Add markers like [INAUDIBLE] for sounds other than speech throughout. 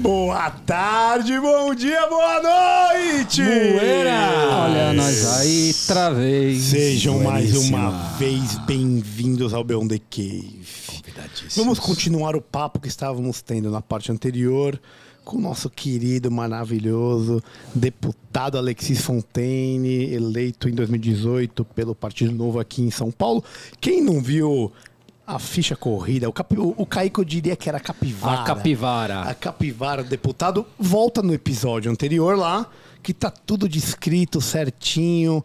Boa tarde, bom dia, boa noite! Buenas! Olha nós aí, travei. Sejam mais uma vez bem-vindos ao Beyond the Cave. Vamos continuar o papo que estávamos tendo na parte anterior com o nosso querido, maravilhoso deputado Alexis Fontaine, eleito em 2018 pelo Partido Novo aqui em São Paulo. Quem não viu a ficha corrida. O, o Caico diria que era a capivara. A capivara. A capivara, o deputado. Volta no episódio anterior lá, que tá tudo descrito certinho.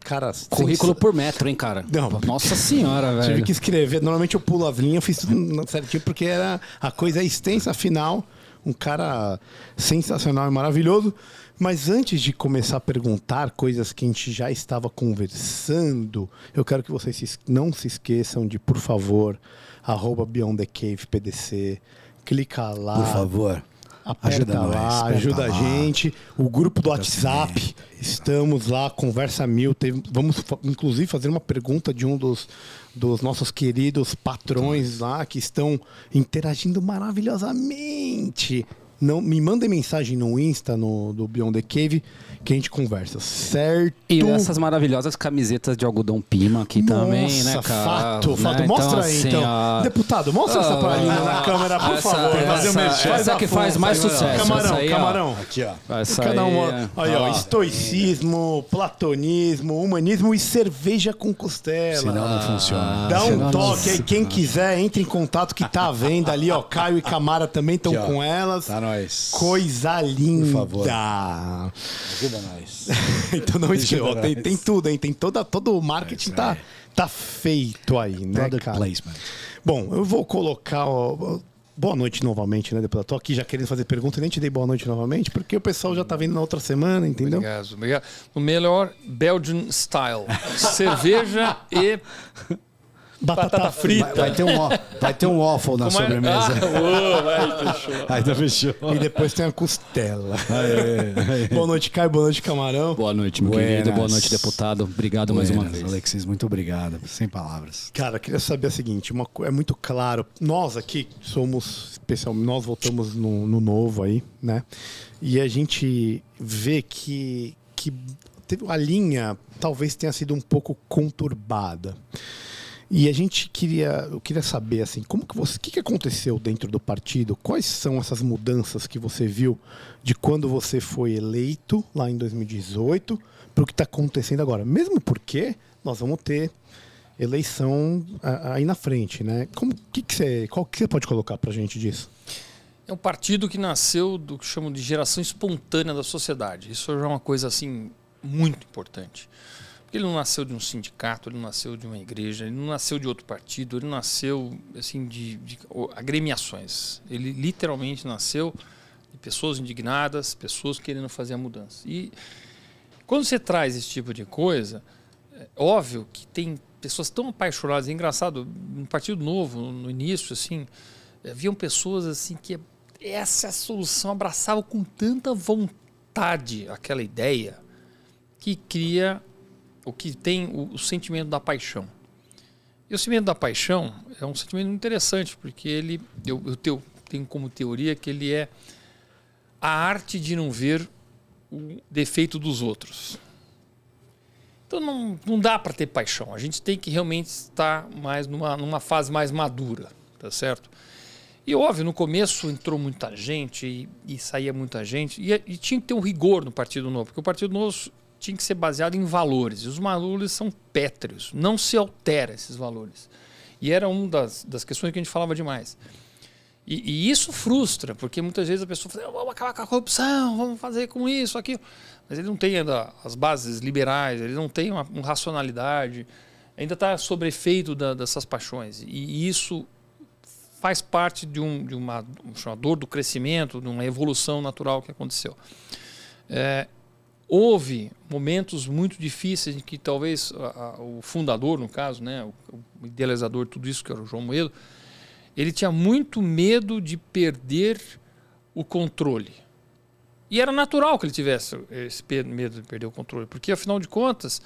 Cara, Currículo por metro, hein, cara? Não. Nossa senhora, velho. Tive que escrever. Normalmente eu pulo as linhas, eu fiz tudo certinho, porque era a coisa é extensa, afinal. Um cara sensacional e maravilhoso. Mas antes de começar a perguntar coisas que a gente já estava conversando, eu quero que vocês não se esqueçam de, por favor, arroba Beyond the Cave PDC, clica lá. Por favor. Aperta ajuda lá, nós, ajuda a gente. O grupo do WhatsApp, estamos lá, conversa mil. Teve, vamos, inclusive, fazer uma pergunta de um dos, dos nossos queridos patrões lá que estão interagindo maravilhosamente. Não, me mandem mensagem no Insta no, do Beyond the Cave que a gente conversa, certo? E essas maravilhosas camisetas de algodão pima aqui Nossa, também, né, cara? fato, né, fato. Né? Mostra então, aí, assim, então. Deputado, mostra ah, essa pra mim na ah, câmera, por essa, favor. Essa, um é essa, essa que faz mais sucesso. camarão, aí, camarão. Aqui, ó. Essa Cada aí, um, aí, ó, estoicismo, platonismo, humanismo e cerveja com costela. Senão não funciona. Ah, Dá um toque aí, quem quiser, entre em contato que tá à venda ali, ó. Caio e Camara também estão com elas. Tá nós. Coisa linda. Por favor. Ajuda nós. [LAUGHS] então não esqueça. Tem, tem, tudo, hein? Tem toda, todo o marketing é tá, tá feito aí, né, Product cara? Placement. Bom, eu vou colocar. Ó, boa noite novamente, né, deputado? Tô aqui já querendo fazer pergunta e nem te dei boa noite novamente, porque o pessoal já tá vindo na outra semana, entendeu? Obrigado, obrigado. O melhor Belgian style. [LAUGHS] Cerveja e Batata, batata frita. Vai, vai, ter um, vai ter um waffle na é? sobremesa. Ah, uou, vai, fechou. [LAUGHS] Tá, fechou. E depois tem a costela. Aê, aê. Boa noite, Caio. Boa noite, Camarão. Boa noite, meu Buenas. querido. Boa noite, deputado. Obrigado Buenas, mais uma vez. Alexis, muito obrigado. Sem palavras. Cara, queria saber a seguinte: uma, é muito claro, nós aqui somos especial, nós votamos no, no novo aí, né? E a gente vê que, que teve a linha talvez tenha sido um pouco conturbada. E a gente queria, eu queria saber assim, como que você, o que, que aconteceu dentro do partido? Quais são essas mudanças que você viu de quando você foi eleito lá em 2018 para o que está acontecendo agora? Mesmo porque nós vamos ter eleição aí na frente, né? Como que, que você, qual que você pode colocar para a gente disso? É um partido que nasceu do que chamam de geração espontânea da sociedade. Isso já é uma coisa assim muito importante. Porque ele não nasceu de um sindicato, ele não nasceu de uma igreja, ele não nasceu de outro partido, ele nasceu assim de, de agremiações. Ele literalmente nasceu de pessoas indignadas, pessoas querendo fazer a mudança. E quando você traz esse tipo de coisa, é óbvio que tem pessoas tão apaixonadas. É engraçado, no Partido Novo, no início, assim, eh, haviam pessoas assim que essa é a solução, abraçavam com tanta vontade aquela ideia que cria o que tem o, o sentimento da paixão. E o sentimento da paixão é um sentimento interessante, porque ele, eu, eu tenho, tenho como teoria que ele é a arte de não ver o defeito dos outros. Então não, não dá para ter paixão. A gente tem que realmente estar mais numa, numa fase mais madura, tá certo? E óbvio, no começo entrou muita gente e, e saía muita gente, e, e, tinha que ter um rigor no Partido Novo, porque o Partido Novo tinha que ser baseado em valores. E os valores são pétreos, não se altera esses valores. E era uma das, das questões que a gente falava demais. E, e isso frustra, porque muitas vezes a pessoa fala, vamos acabar com a corrupção, vamos fazer com isso, aquilo. Mas ele não tem ainda as bases liberais, ele não tem uma, uma racionalidade, ainda está sob efeito da, dessas paixões. E isso faz parte de, um, de uma, uma dor do crescimento, de uma evolução natural que aconteceu. É, Houve momentos muito difíceis em que talvez a, a, o fundador, no caso, né, o, o idealizador de tudo isso, que era o João Moedo, ele tinha muito medo de perder o controle. E era natural que ele tivesse esse medo de perder o controle, porque afinal de contas,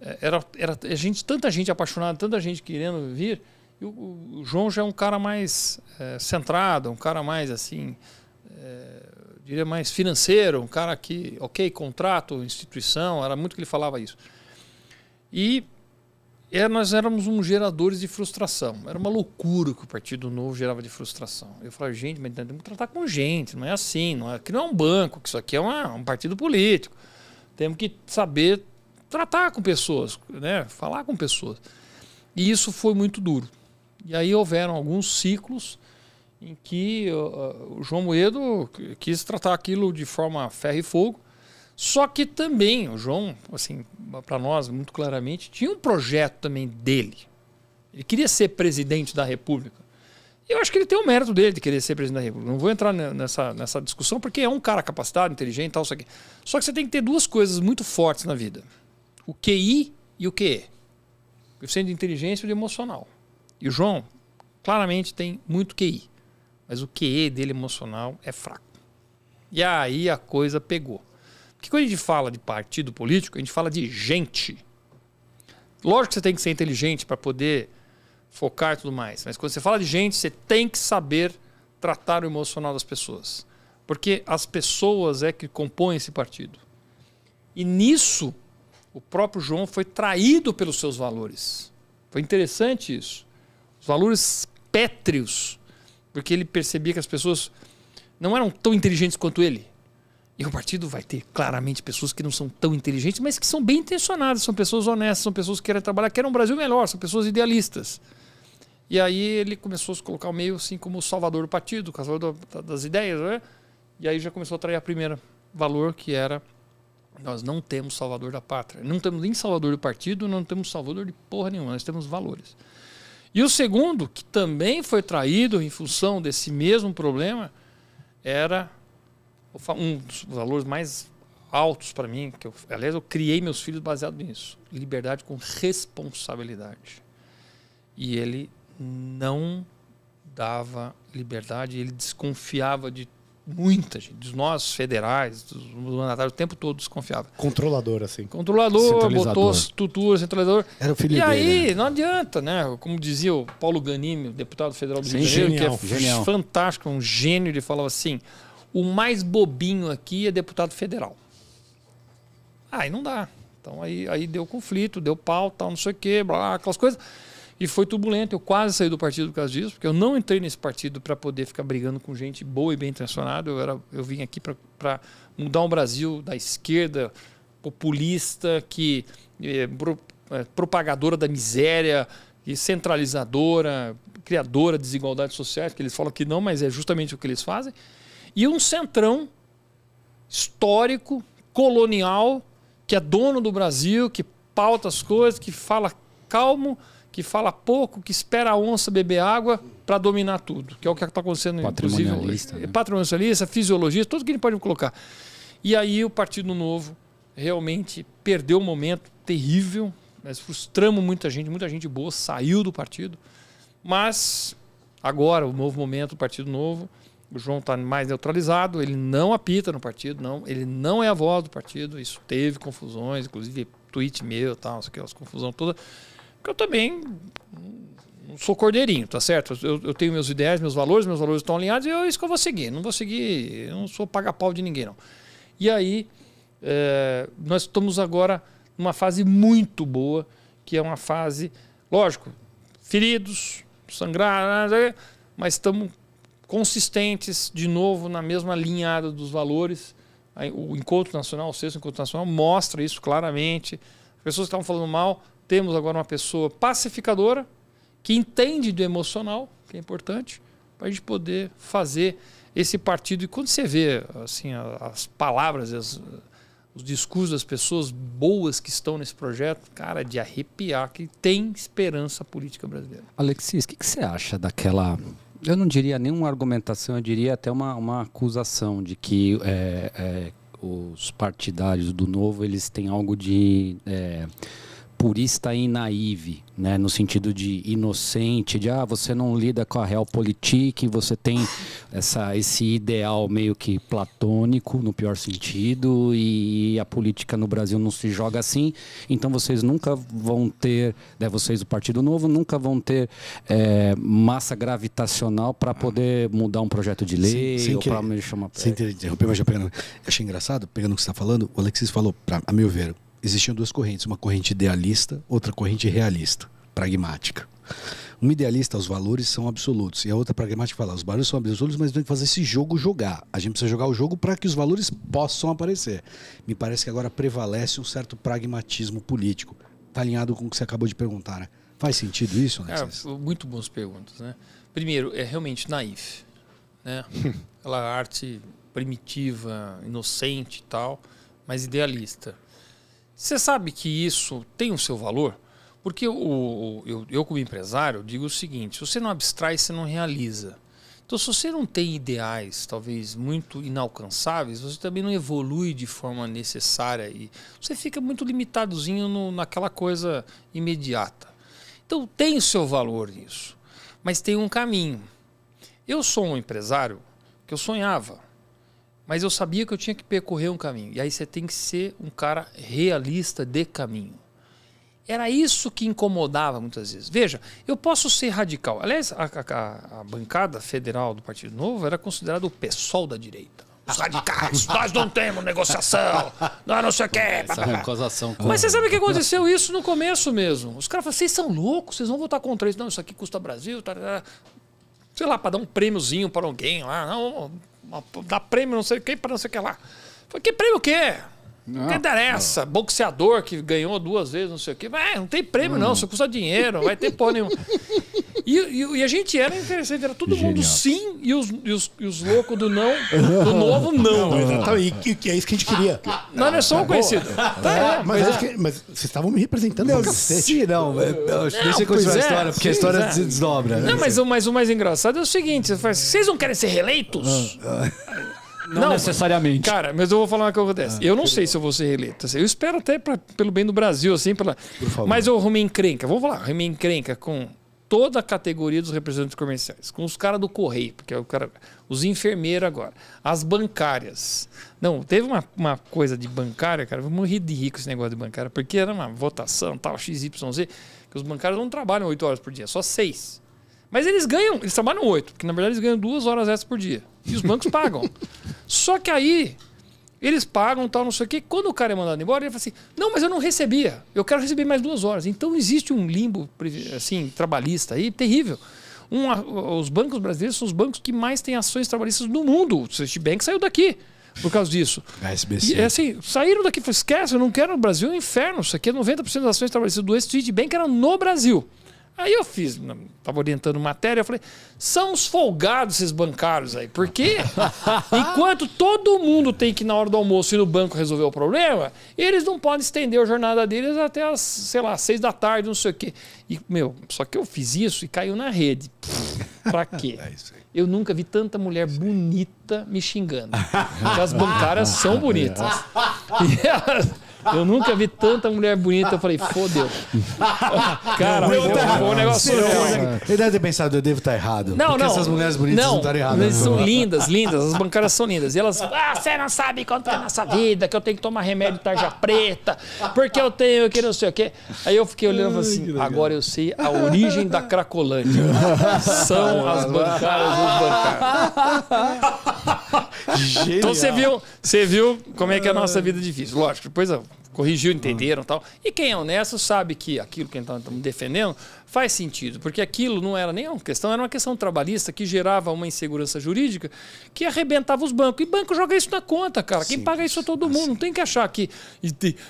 é, era, era gente, tanta gente apaixonada, tanta gente querendo vir. E o, o João já é um cara mais é, centrado, um cara mais assim. É, diria mais financeiro, um cara que, ok, contrato, instituição, era muito que ele falava isso. E é, nós éramos um geradores de frustração. Era uma loucura que o Partido Novo gerava de frustração. Eu falava, gente, mas temos que tratar com gente, não é assim, não é, aqui não é um banco, que isso aqui é uma, um partido político. Temos que saber tratar com pessoas, né? falar com pessoas. E isso foi muito duro. E aí houveram alguns ciclos em que uh, o João Moedo quis tratar aquilo de forma ferro e fogo. Só que também o João, assim, para nós muito claramente, tinha um projeto também dele. Ele queria ser presidente da República. Eu acho que ele tem o mérito dele de querer ser presidente da República. Não vou entrar nessa, nessa discussão, porque é um cara capacitado, inteligente e tal, Só que você tem que ter duas coisas muito fortes na vida: o QI e o QE. O coeficiente de inteligência e o de emocional. E o João, claramente, tem muito QI mas o QE dele emocional é fraco. E aí a coisa pegou. Porque quando a gente fala de partido político, a gente fala de gente. Lógico que você tem que ser inteligente para poder focar e tudo mais, mas quando você fala de gente, você tem que saber tratar o emocional das pessoas. Porque as pessoas é que compõem esse partido. E nisso, o próprio João foi traído pelos seus valores. Foi interessante isso. Os valores pétreos porque ele percebia que as pessoas não eram tão inteligentes quanto ele. E o partido vai ter claramente pessoas que não são tão inteligentes, mas que são bem intencionadas, são pessoas honestas, são pessoas que querem trabalhar, querem um Brasil melhor, são pessoas idealistas. E aí ele começou a se colocar meio assim como o salvador do partido, o salvador das ideias, né? E aí já começou a atrair a primeira valor, que era nós não temos salvador da pátria. Não temos nem salvador do partido, não temos salvador de porra nenhuma, nós temos valores. E o segundo, que também foi traído em função desse mesmo problema, era um dos valores mais altos para mim, que eu, aliás, eu criei meus filhos baseado nisso. Liberdade com responsabilidade. E ele não dava liberdade, ele desconfiava de muita gente, nossos federais, dos mandatários, o tempo todo desconfiava. Controlador, assim. Controlador, botou tutor, centralizador. Era o filho E dele, aí, né? não adianta, né? Como dizia o Paulo Ganimi, deputado federal do Rio de Janeiro, que é genial. fantástico, um gênio, ele falava assim: o mais bobinho aqui é deputado federal. Aí não dá. Então aí, aí deu conflito, deu pau, tal, não sei o quê, blá, aquelas coisas. E foi turbulento. Eu quase saí do partido por causa disso, porque eu não entrei nesse partido para poder ficar brigando com gente boa e bem intencionada. Eu, era, eu vim aqui para mudar um Brasil da esquerda populista, que é, pro, é, propagadora da miséria, e centralizadora, criadora de desigualdades sociais, que eles falam que não, mas é justamente o que eles fazem. E um centrão histórico, colonial, que é dono do Brasil, que pauta as coisas, que fala calmo que fala pouco, que espera a onça beber água para dominar tudo, que é o que está acontecendo patrimonialista, inclusive. Né? Patrimonialista, fisiologista, tudo que ele pode colocar. E aí o Partido Novo realmente perdeu um momento terrível. Nós frustramos muita gente, muita gente boa saiu do partido. Mas agora, o novo momento, o Partido Novo, o João está mais neutralizado, ele não apita no partido, não, ele não é a voz do partido. Isso teve confusões, inclusive tweet meu, tal, aquelas confusão toda. Porque eu também não sou cordeirinho, tá certo? Eu, eu tenho meus ideais, meus valores, meus valores estão alinhados e é isso que eu vou seguir. Não vou seguir, eu não sou paga-pau de ninguém, não. E aí, é, nós estamos agora numa fase muito boa, que é uma fase, lógico, feridos, sangrar, mas estamos consistentes de novo na mesma linhada dos valores. O encontro nacional, o sexto encontro nacional, mostra isso claramente. As pessoas que estavam falando mal temos agora uma pessoa pacificadora, que entende do emocional, que é importante, para a gente poder fazer esse partido. E quando você vê assim, as palavras, as, os discursos das pessoas boas que estão nesse projeto, cara, é de arrepiar, que tem esperança política brasileira. Alexis, o que, que, você acha daquela. Eu não diria nenhuma argumentação, eu diria até uma, uma acusação de que é, é, os partidários do Novo eles têm algo de. É purista e naive, né? no sentido de inocente, de ah, você não lida com a realpolitik, você tem essa, esse ideal meio que platônico, no pior sentido, e a política no Brasil não se joga assim, então vocês nunca vão ter, né, vocês do Partido Novo, nunca vão ter é, massa gravitacional para poder mudar um projeto de lei, sem, sem ou para me chamar... Sem interromper, mas já pegando, achei engraçado, pegando o que você está falando, o Alexis falou, pra, a meu ver, existiam duas correntes, uma corrente idealista, outra corrente realista, pragmática. Uma idealista, os valores são absolutos, e a outra pragmática fala, os valores são absolutos, mas tem que fazer esse jogo jogar. A gente precisa jogar o jogo para que os valores possam aparecer. Me parece que agora prevalece um certo pragmatismo político. Está alinhado com o que você acabou de perguntar, né? Faz sentido isso, né? muito boas perguntas, né? Primeiro, é realmente naif, né? [LAUGHS] Aquela arte primitiva, inocente e tal, mas idealista. Você sabe que isso tem o seu valor? Porque o, o eu, eu, como empresário, digo o seguinte: se você não abstrai, você não realiza. Então, se você não tem ideais, talvez muito inalcançáveis, você também não evolui de forma necessária e você fica muito limitadozinho no, naquela coisa imediata. Então, tem o seu valor nisso, mas tem um caminho. Eu sou um empresário que eu sonhava mas eu sabia que eu tinha que percorrer um caminho. E aí você tem que ser um cara realista de caminho. Era isso que incomodava muitas vezes. Veja, eu posso ser radical. Aliás, a, a, a bancada federal do Partido Novo era considerada o pessoal da direita. Os radicais, [LAUGHS] nós não temos negociação, nós não sei o quê. É Mas você sabe o que aconteceu isso no começo mesmo. Os caras falaram, vocês são loucos, vocês vão votar contra isso. Não, isso aqui custa Brasil. Tá, tá, tá. sei lá, para dar um prêmiozinho para alguém lá. Não, uma, dar prêmio não sei o que para não sei o que lá. Falei, que prêmio o quê? Não, não interessa. Não. Boxeador que ganhou duas vezes, não sei o quê. vai não tem prêmio, hum. não. Só custa dinheiro, não vai ter porra nenhuma. E, e, e, a gente era interessante, era todo Genial. mundo sim e os, e os, e os loucos do não, do novo não. não exatamente, é, tá, e que é isso que a gente queria. Ah, ah, não, não é tá só um conhecido. Tá, tá, é, mas, é. Que, mas vocês estavam me representando não, sim, não, é, não, deixa eu continuar é, a é, história, porque sim, a história se desdobra. Né? Não, mas, o, mas o mais engraçado é o seguinte, assim, vocês não querem ser reeleitos? Ah, [LAUGHS] Não, não, necessariamente. Cara, mas eu vou falar uma coisa dessa. Ah, eu não sei se eu vou ser reeleito. Assim. Eu espero até pra, pelo bem do Brasil, assim. Pela... Mas eu arrumei encrenca. Vamos falar, arrumei encrenca com toda a categoria dos representantes comerciais, com os caras do correio, porque é o cara, os enfermeiros agora, as bancárias. Não, teve uma, uma coisa de bancária, cara, eu morrer de rico esse negócio de bancária, porque era uma votação, tal, XYZ, que os bancários não trabalham 8 horas por dia, só seis Mas eles ganham, eles trabalham oito porque na verdade eles ganham duas horas extras por dia. E os bancos pagam. [LAUGHS] Só que aí eles pagam tal, não sei o quê. Quando o cara é mandado embora, ele fala assim: não, mas eu não recebia, eu quero receber mais duas horas. Então existe um limbo assim trabalhista aí terrível. Um, os bancos brasileiros são os bancos que mais têm ações trabalhistas no mundo. O Citibank saiu daqui por causa disso. HSBC. É, e, assim, saíram daqui, esquece, eu não quero no Brasil, é um inferno. Isso aqui é 90% das ações trabalhistas do citibank eram no Brasil. Aí eu fiz, estava né, orientando matéria, eu falei, são os folgados esses bancários aí, porque [LAUGHS] enquanto todo mundo tem que na hora do almoço ir no banco resolver o problema, eles não podem estender a jornada deles até as, sei lá, seis da tarde, não sei o quê. E, meu, só que eu fiz isso e caiu na rede. [LAUGHS] Pra quê? É eu nunca vi tanta mulher bonita me xingando. Porque as [LAUGHS] bancárias são bonitas. E elas eu nunca vi tanta mulher bonita. Eu falei, fodeu. [LAUGHS] Cara, foi tá, um negócio. Ele deve ter pensado, eu devo estar tá errado. Não, não. Essas mulheres bonitas não, não estão erradas. Elas são [LAUGHS] lindas, lindas. As bancárias são lindas. E elas, ah, você não sabe quanto é a nossa vida, que eu tenho que tomar remédio de tarja preta, porque eu tenho que não sei o quê. Aí eu fiquei olhando assim, agora eu sei a origem da Cracolândia. [LAUGHS] São as bancárias dos bancários. Então você viu, você viu como é que é a nossa vida é difícil. Lógico, depois eu corrigiu, entenderam e tal. E quem é honesto sabe que aquilo que estamos defendendo faz sentido, porque aquilo não era nem uma questão, era uma questão trabalhista que gerava uma insegurança jurídica que arrebentava os bancos. E banco joga isso na conta, cara. Quem paga isso é todo ah, mundo. Assim. Não tem que achar que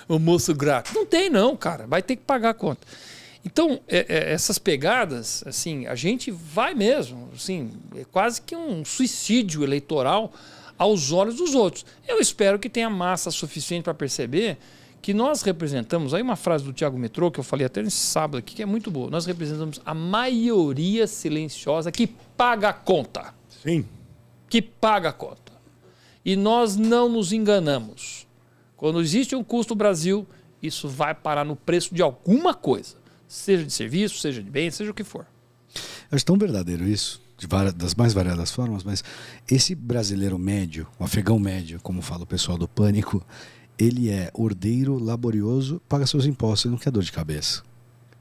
o moço grátis. Não tem, não, cara. Vai ter que pagar a conta. Então, é, é, essas pegadas, assim, a gente vai mesmo, assim, é quase que um suicídio eleitoral aos olhos dos outros. Eu espero que tenha massa suficiente para perceber que nós representamos, aí uma frase do Tiago Metrô, que eu falei até nesse sábado aqui, que é muito boa, nós representamos a maioria silenciosa que paga a conta. Sim. Que paga a conta. E nós não nos enganamos. Quando existe um custo Brasil, isso vai parar no preço de alguma coisa, seja de serviço, seja de bem, seja o que for. É tão verdadeiro isso várias, das mais variadas formas, mas esse brasileiro médio, o afegão médio, como fala o pessoal do Pânico, ele é ordeiro, laborioso, paga seus impostos e não quer dor de cabeça.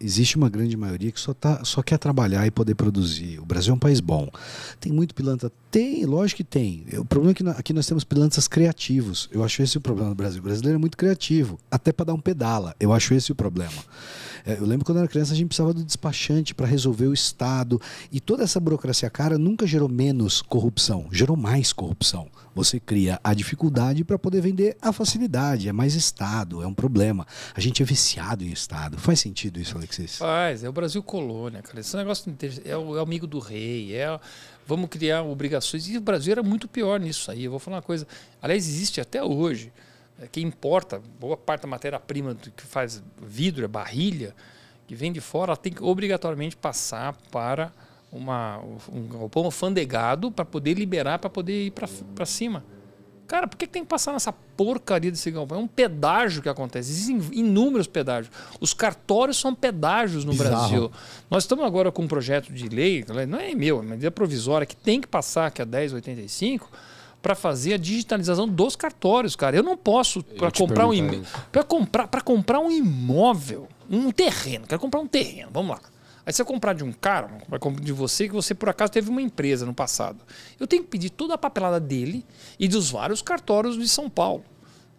Existe uma grande maioria que só, tá, só quer trabalhar e poder produzir. O Brasil é um país bom. Tem muito pilantra? Tem, lógico que tem. O problema é que aqui nós temos pilantras criativos. Eu acho esse o problema do Brasil. O brasileiro é muito criativo, até para dar um pedala. Eu acho esse o problema. É, eu lembro quando eu era criança, a gente precisava do despachante para resolver o Estado. E toda essa burocracia cara nunca gerou menos corrupção, gerou mais corrupção. Você cria a dificuldade para poder vender a facilidade. É mais Estado, é um problema. A gente é viciado em Estado. Faz sentido isso, Alexis? Faz. É o Brasil colônia, cara. Esse negócio é, é o amigo do rei, é vamos criar obrigações. E o Brasil era muito pior nisso aí. Eu vou falar uma coisa. Aliás, existe até hoje. É que importa, boa parte da matéria-prima que faz vidro, é barrilha, que vem de fora, ela tem que obrigatoriamente passar para uma, um galpão alfandegado para poder liberar, para poder ir para cima. Cara, por que, que tem que passar nessa porcaria desse galpão? É um pedágio que acontece. Existem inúmeros pedágios. Os cartórios são pedágios no Bizarro. Brasil. Nós estamos agora com um projeto de lei, não é meu, é uma medida provisória, que tem que passar, que é 1085 para fazer a digitalização dos cartórios, cara. Eu não posso para comprar um para comprar para comprar um imóvel, um terreno. Quero comprar um terreno. Vamos lá. Aí você comprar de um cara, vai comprar de você, que você por acaso teve uma empresa no passado. Eu tenho que pedir toda a papelada dele e dos vários cartórios de São Paulo.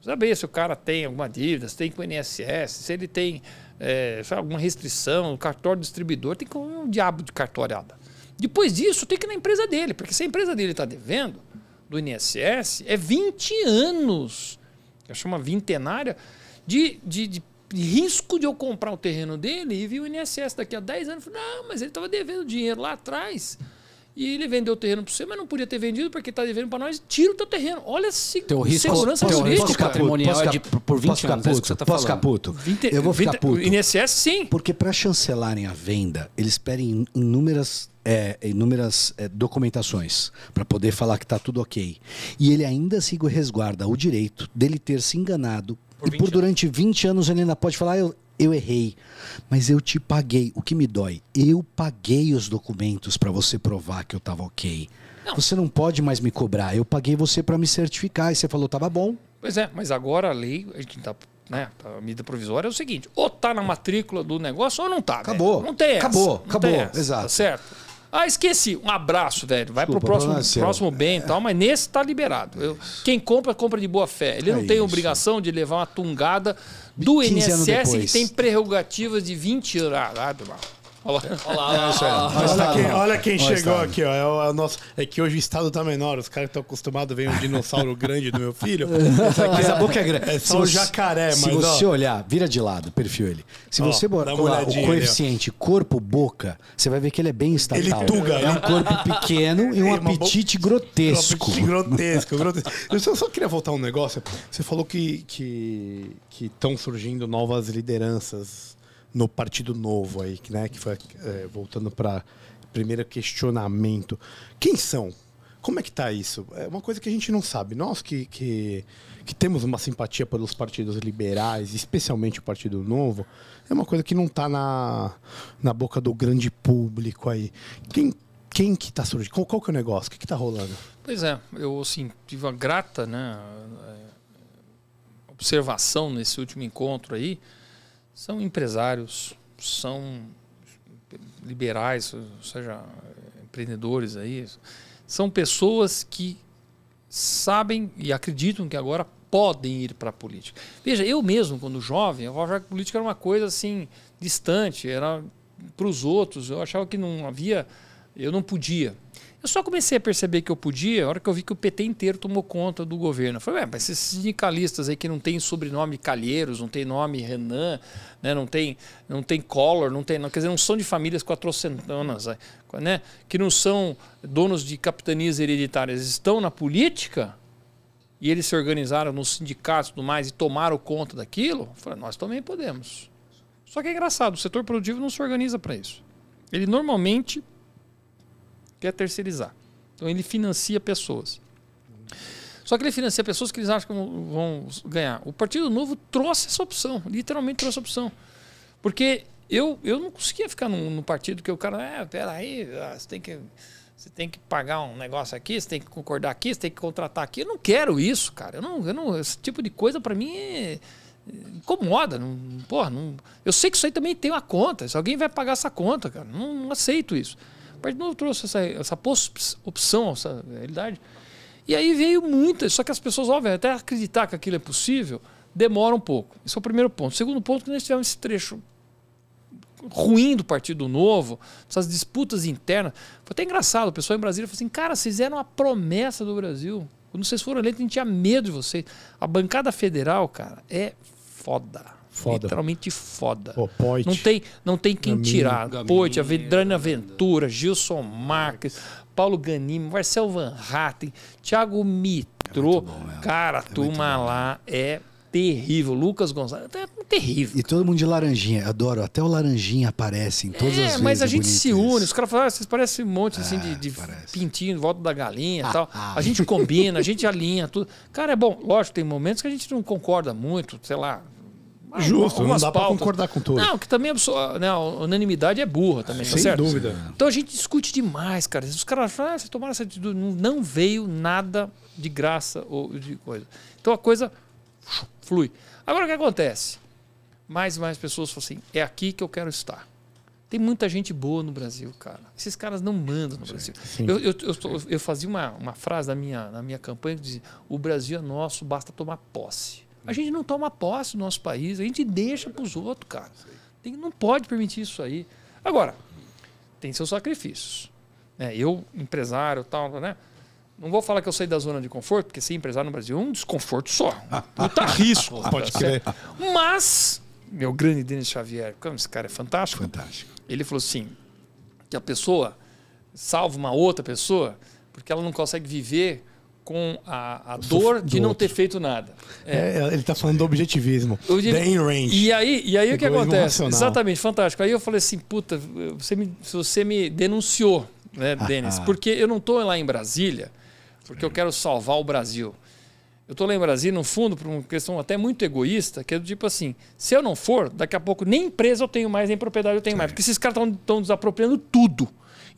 Saber se o cara tem alguma dívida, se tem com o INSS, se ele tem é, alguma restrição, cartório distribuidor, tem que um diabo de cartoriada. Depois disso, tem que ir na empresa dele, porque se a empresa dele está devendo, do INSS é 20 anos, que chama vintenária, de, de, de risco de eu comprar o terreno dele e vi o INSS daqui a 10 anos. Não, mas ele estava devendo dinheiro lá atrás. E ele vendeu o terreno para você, mas não podia ter vendido porque está devendo para nós. Tira o teu terreno. Olha se teu risco, segurança teu risco, risco patrimonial é de, por 20 posso anos. que você tá falando. Caputo. eu vou ficar 20, puto. INSS, sim. Porque para chancelarem a venda, eles pedem inúmeras é, inúmeras é, documentações para poder falar que está tudo ok. E ele ainda se resguarda o direito dele ter se enganado. Por e por durante anos. 20 anos ele ainda pode falar, eu, eu errei, mas eu te paguei. O que me dói? Eu paguei os documentos para você provar que eu estava ok. Não. Você não pode mais me cobrar. Eu paguei você para me certificar e você falou estava bom. Pois é, mas agora a lei, a gente tá, né, tá, a medida provisória é o seguinte: ou tá na matrícula do negócio ou não tá. Acabou. Né? Não tem essa. Acabou, não acabou. Essa, tá exato. Tá certo. Ah, esqueci. Um abraço, velho. Vai Desculpa, pro próximo, é próximo bem e tal, mas nesse tá liberado. Eu, quem compra, compra de boa fé. Ele é não tem isso. obrigação de levar uma tungada do INSS que tem prerrogativas de 20 anos. Ah, lá, ah, Olá. Olá, olá, olha, quem, olha quem tá chegou estado. aqui, ó. É, o, é, o nosso, é que hoje o estado tá menor. Os caras estão acostumados a ver um dinossauro grande do meu filho. [LAUGHS] mas a boca é, é grande. É só o jacaré, se mas. Se você ó, olhar, vira de lado, perfil ele. Se ó, você olhar o coeficiente corpo-boca, você vai ver que ele é bem estatal. Ele tuga, é um né? corpo pequeno e um é apetite bo... grotesco. Um apetite grotesco, grotesco. Eu só, só, queria voltar um negócio. Você falou que estão que, que surgindo novas lideranças no Partido Novo aí, né? Que foi é, voltando para primeiro questionamento. Quem são? Como é que está isso? É uma coisa que a gente não sabe. Nós que, que, que, temos uma simpatia pelos partidos liberais, especialmente o Partido Novo, é uma coisa que não está na, na boca do grande público aí. Quem, quem que está surgindo? Qual, qual, que é o negócio? O que está rolando? Pois é, eu assim, tive uma grata né, observação nesse último encontro aí, são empresários, são liberais, ou seja, empreendedores aí, são pessoas que sabem e acreditam que agora podem ir para a política. Veja, eu mesmo, quando jovem, eu achava que política era uma coisa assim, distante, era para os outros, eu achava que não havia, eu não podia. Eu só comecei a perceber que eu podia a hora que eu vi que o PT inteiro tomou conta do governo. Eu falei, ué, mas esses sindicalistas aí que não tem sobrenome Calheiros, não tem nome Renan, né, não tem não tem Collor, não tem, não, quer dizer, não são de famílias quatrocentonas, né, que não são donos de capitanias hereditárias, estão na política e eles se organizaram nos sindicatos e tudo mais e tomaram conta daquilo. Eu falei, nós também podemos. Só que é engraçado, o setor produtivo não se organiza para isso. Ele normalmente quer terceirizar. Então ele financia pessoas. Só que ele financia pessoas que eles acham que vão ganhar. O Partido Novo trouxe essa opção, literalmente trouxe essa opção. Porque eu, eu não conseguia ficar num, partido que o cara, é, peraí, ah, você tem que. Você tem que pagar um negócio aqui, você tem que concordar aqui, você tem que contratar aqui. Eu não quero isso, cara. Eu não, eu não esse tipo de coisa para mim é, incomoda. Não, porra, não, eu sei que isso aí também tem uma conta. Se alguém vai pagar essa conta, cara, não, não aceito isso. Partido Novo trouxe essa, essa opção, essa realidade. E aí veio muitas, só que as pessoas, óbvio, até acreditar que aquilo é possível, demora um pouco. Esse é o primeiro ponto. O segundo ponto, que nós tivemos esse trecho ruim do Partido Novo, essas disputas internas. Foi até engraçado, o pessoal em Brasília falou assim, cara, vocês eram a promessa do Brasil. Quando vocês foram eleitos, a gente tinha medo de vocês. A bancada federal, cara, é foda. Foda. Literalmente foda. não tem, não tem quem Gamin, tirar. Gamin, Poit, é Adriana Ventura, Gilson Marques, Paulo Ganime, Marcel Van Hatten, Thiago Mitro. É bom, é. cara, é a é turma lá é terrível. Lucas Gonzalez, é terrível. E todo mundo de laranjinha, adoro. Até o laranjinha aparece em todas é, as vezes. é Mas a gente se une, os caras falam, ah, vocês parecem um monte assim, de, de pintinho em volta da galinha ah, tal. Ah. A gente combina, a gente alinha tudo. Cara, é bom, lógico, tem momentos que a gente não concorda muito, sei lá, Justo, não dá para concordar com tudo. Não, que também a, né, a unanimidade é burra também, tá Sem tá certo? dúvida. Então a gente discute demais, cara. Os caras falam, ah, vocês tomaram essa atitude. Não veio nada de graça ou de coisa. Então a coisa flui. Agora o que acontece? Mais e mais pessoas falam assim: é aqui que eu quero estar. Tem muita gente boa no Brasil, cara. Esses caras não mandam no Brasil. Eu, eu, eu, eu, fazia uma, uma frase na minha, na minha campanha que dizia: o Brasil é nosso, basta tomar posse. A gente não toma posse do nosso país, a gente deixa para os outros, cara. Tem, não pode permitir isso aí. Agora, tem seus sacrifícios. É, eu, empresário, tal, né? Não vou falar que eu saí da zona de conforto, porque ser empresário no Brasil é um desconforto só. Puta [LAUGHS] risco. Pode tá crer. Mas, meu grande Denis Xavier, esse cara é fantástico. Fantástico. Ele falou assim: que a pessoa salva uma outra pessoa porque ela não consegue viver com a, a dor de não outro. ter feito nada. É. É, ele está falando do objetivismo. Bem range. E aí, e aí o que acontece? Racional. Exatamente, fantástico. Aí eu falei assim, puta, você me, você me denunciou, né, [LAUGHS] Denis? porque eu não estou lá em Brasília, porque eu quero salvar o Brasil. Eu estou lá em Brasília, no fundo, por uma questão até muito egoísta, que é do tipo assim: se eu não for, daqui a pouco nem empresa eu tenho mais, nem propriedade eu tenho Sim. mais. Porque esses caras estão desapropriando tudo.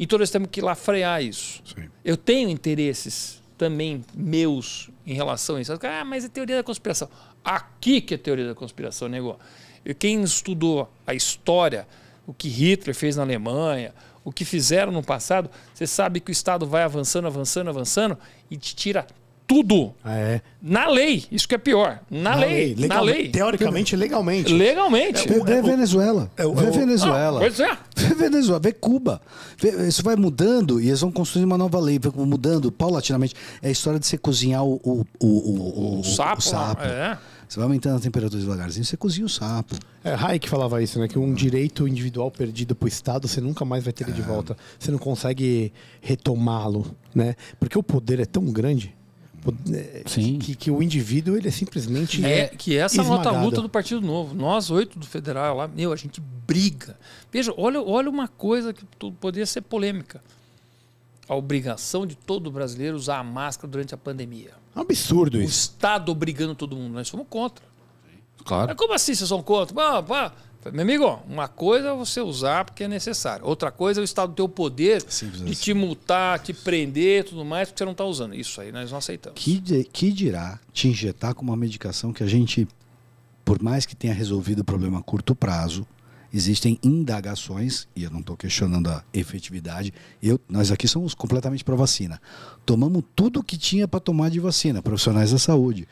Então nós temos que ir lá frear isso. Sim. Eu tenho interesses também meus em relação a isso. Ah, mas é teoria da conspiração. Aqui que é teoria da conspiração, nego. E quem estudou a história, o que Hitler fez na Alemanha, o que fizeram no passado, você sabe que o Estado vai avançando, avançando, avançando e te tira tudo. Ah, é. Na lei, isso que é pior. Na, na lei, lei. Na lei. Teoricamente, legalmente. Legalmente. É, vê, é, Venezuela. É, é vê Venezuela. Ah, pois é. Vê Venezuela, vê Cuba. Vê, isso vai mudando e eles vão construir uma nova lei, mudando paulatinamente. É a história de você cozinhar o, o, o, o, o sapo. O sapo. É. Você vai aumentando a temperatura devagarzinho, você cozinha o sapo. É, Hayek falava isso, né? Que um direito individual perdido para o Estado, você nunca mais vai ter ele de é. volta. Você não consegue retomá-lo, né? Porque o poder é tão grande Tipo, é, Sim. Que, que o indivíduo ele é simplesmente. É, que essa esmagado. é a luta do Partido Novo. Nós, oito do Federal lá, meu, a gente briga. Veja, olha, olha uma coisa que poderia ser polêmica a obrigação de todo brasileiro usar a máscara durante a pandemia. É absurdo o isso. O Estado obrigando todo mundo. Nós somos contra. Claro. Mas como assim vocês são contra? Bah, bah. Meu amigo, uma coisa é você usar porque é necessário. Outra coisa é o estado do teu poder Simples de assim. te multar, te prender tudo mais, porque você não está usando. Isso aí nós não aceitamos. Que, que dirá te injetar com uma medicação que a gente, por mais que tenha resolvido o problema a curto prazo, existem indagações, e eu não estou questionando a efetividade. Eu, nós aqui somos completamente para vacina. Tomamos tudo que tinha para tomar de vacina, profissionais da saúde.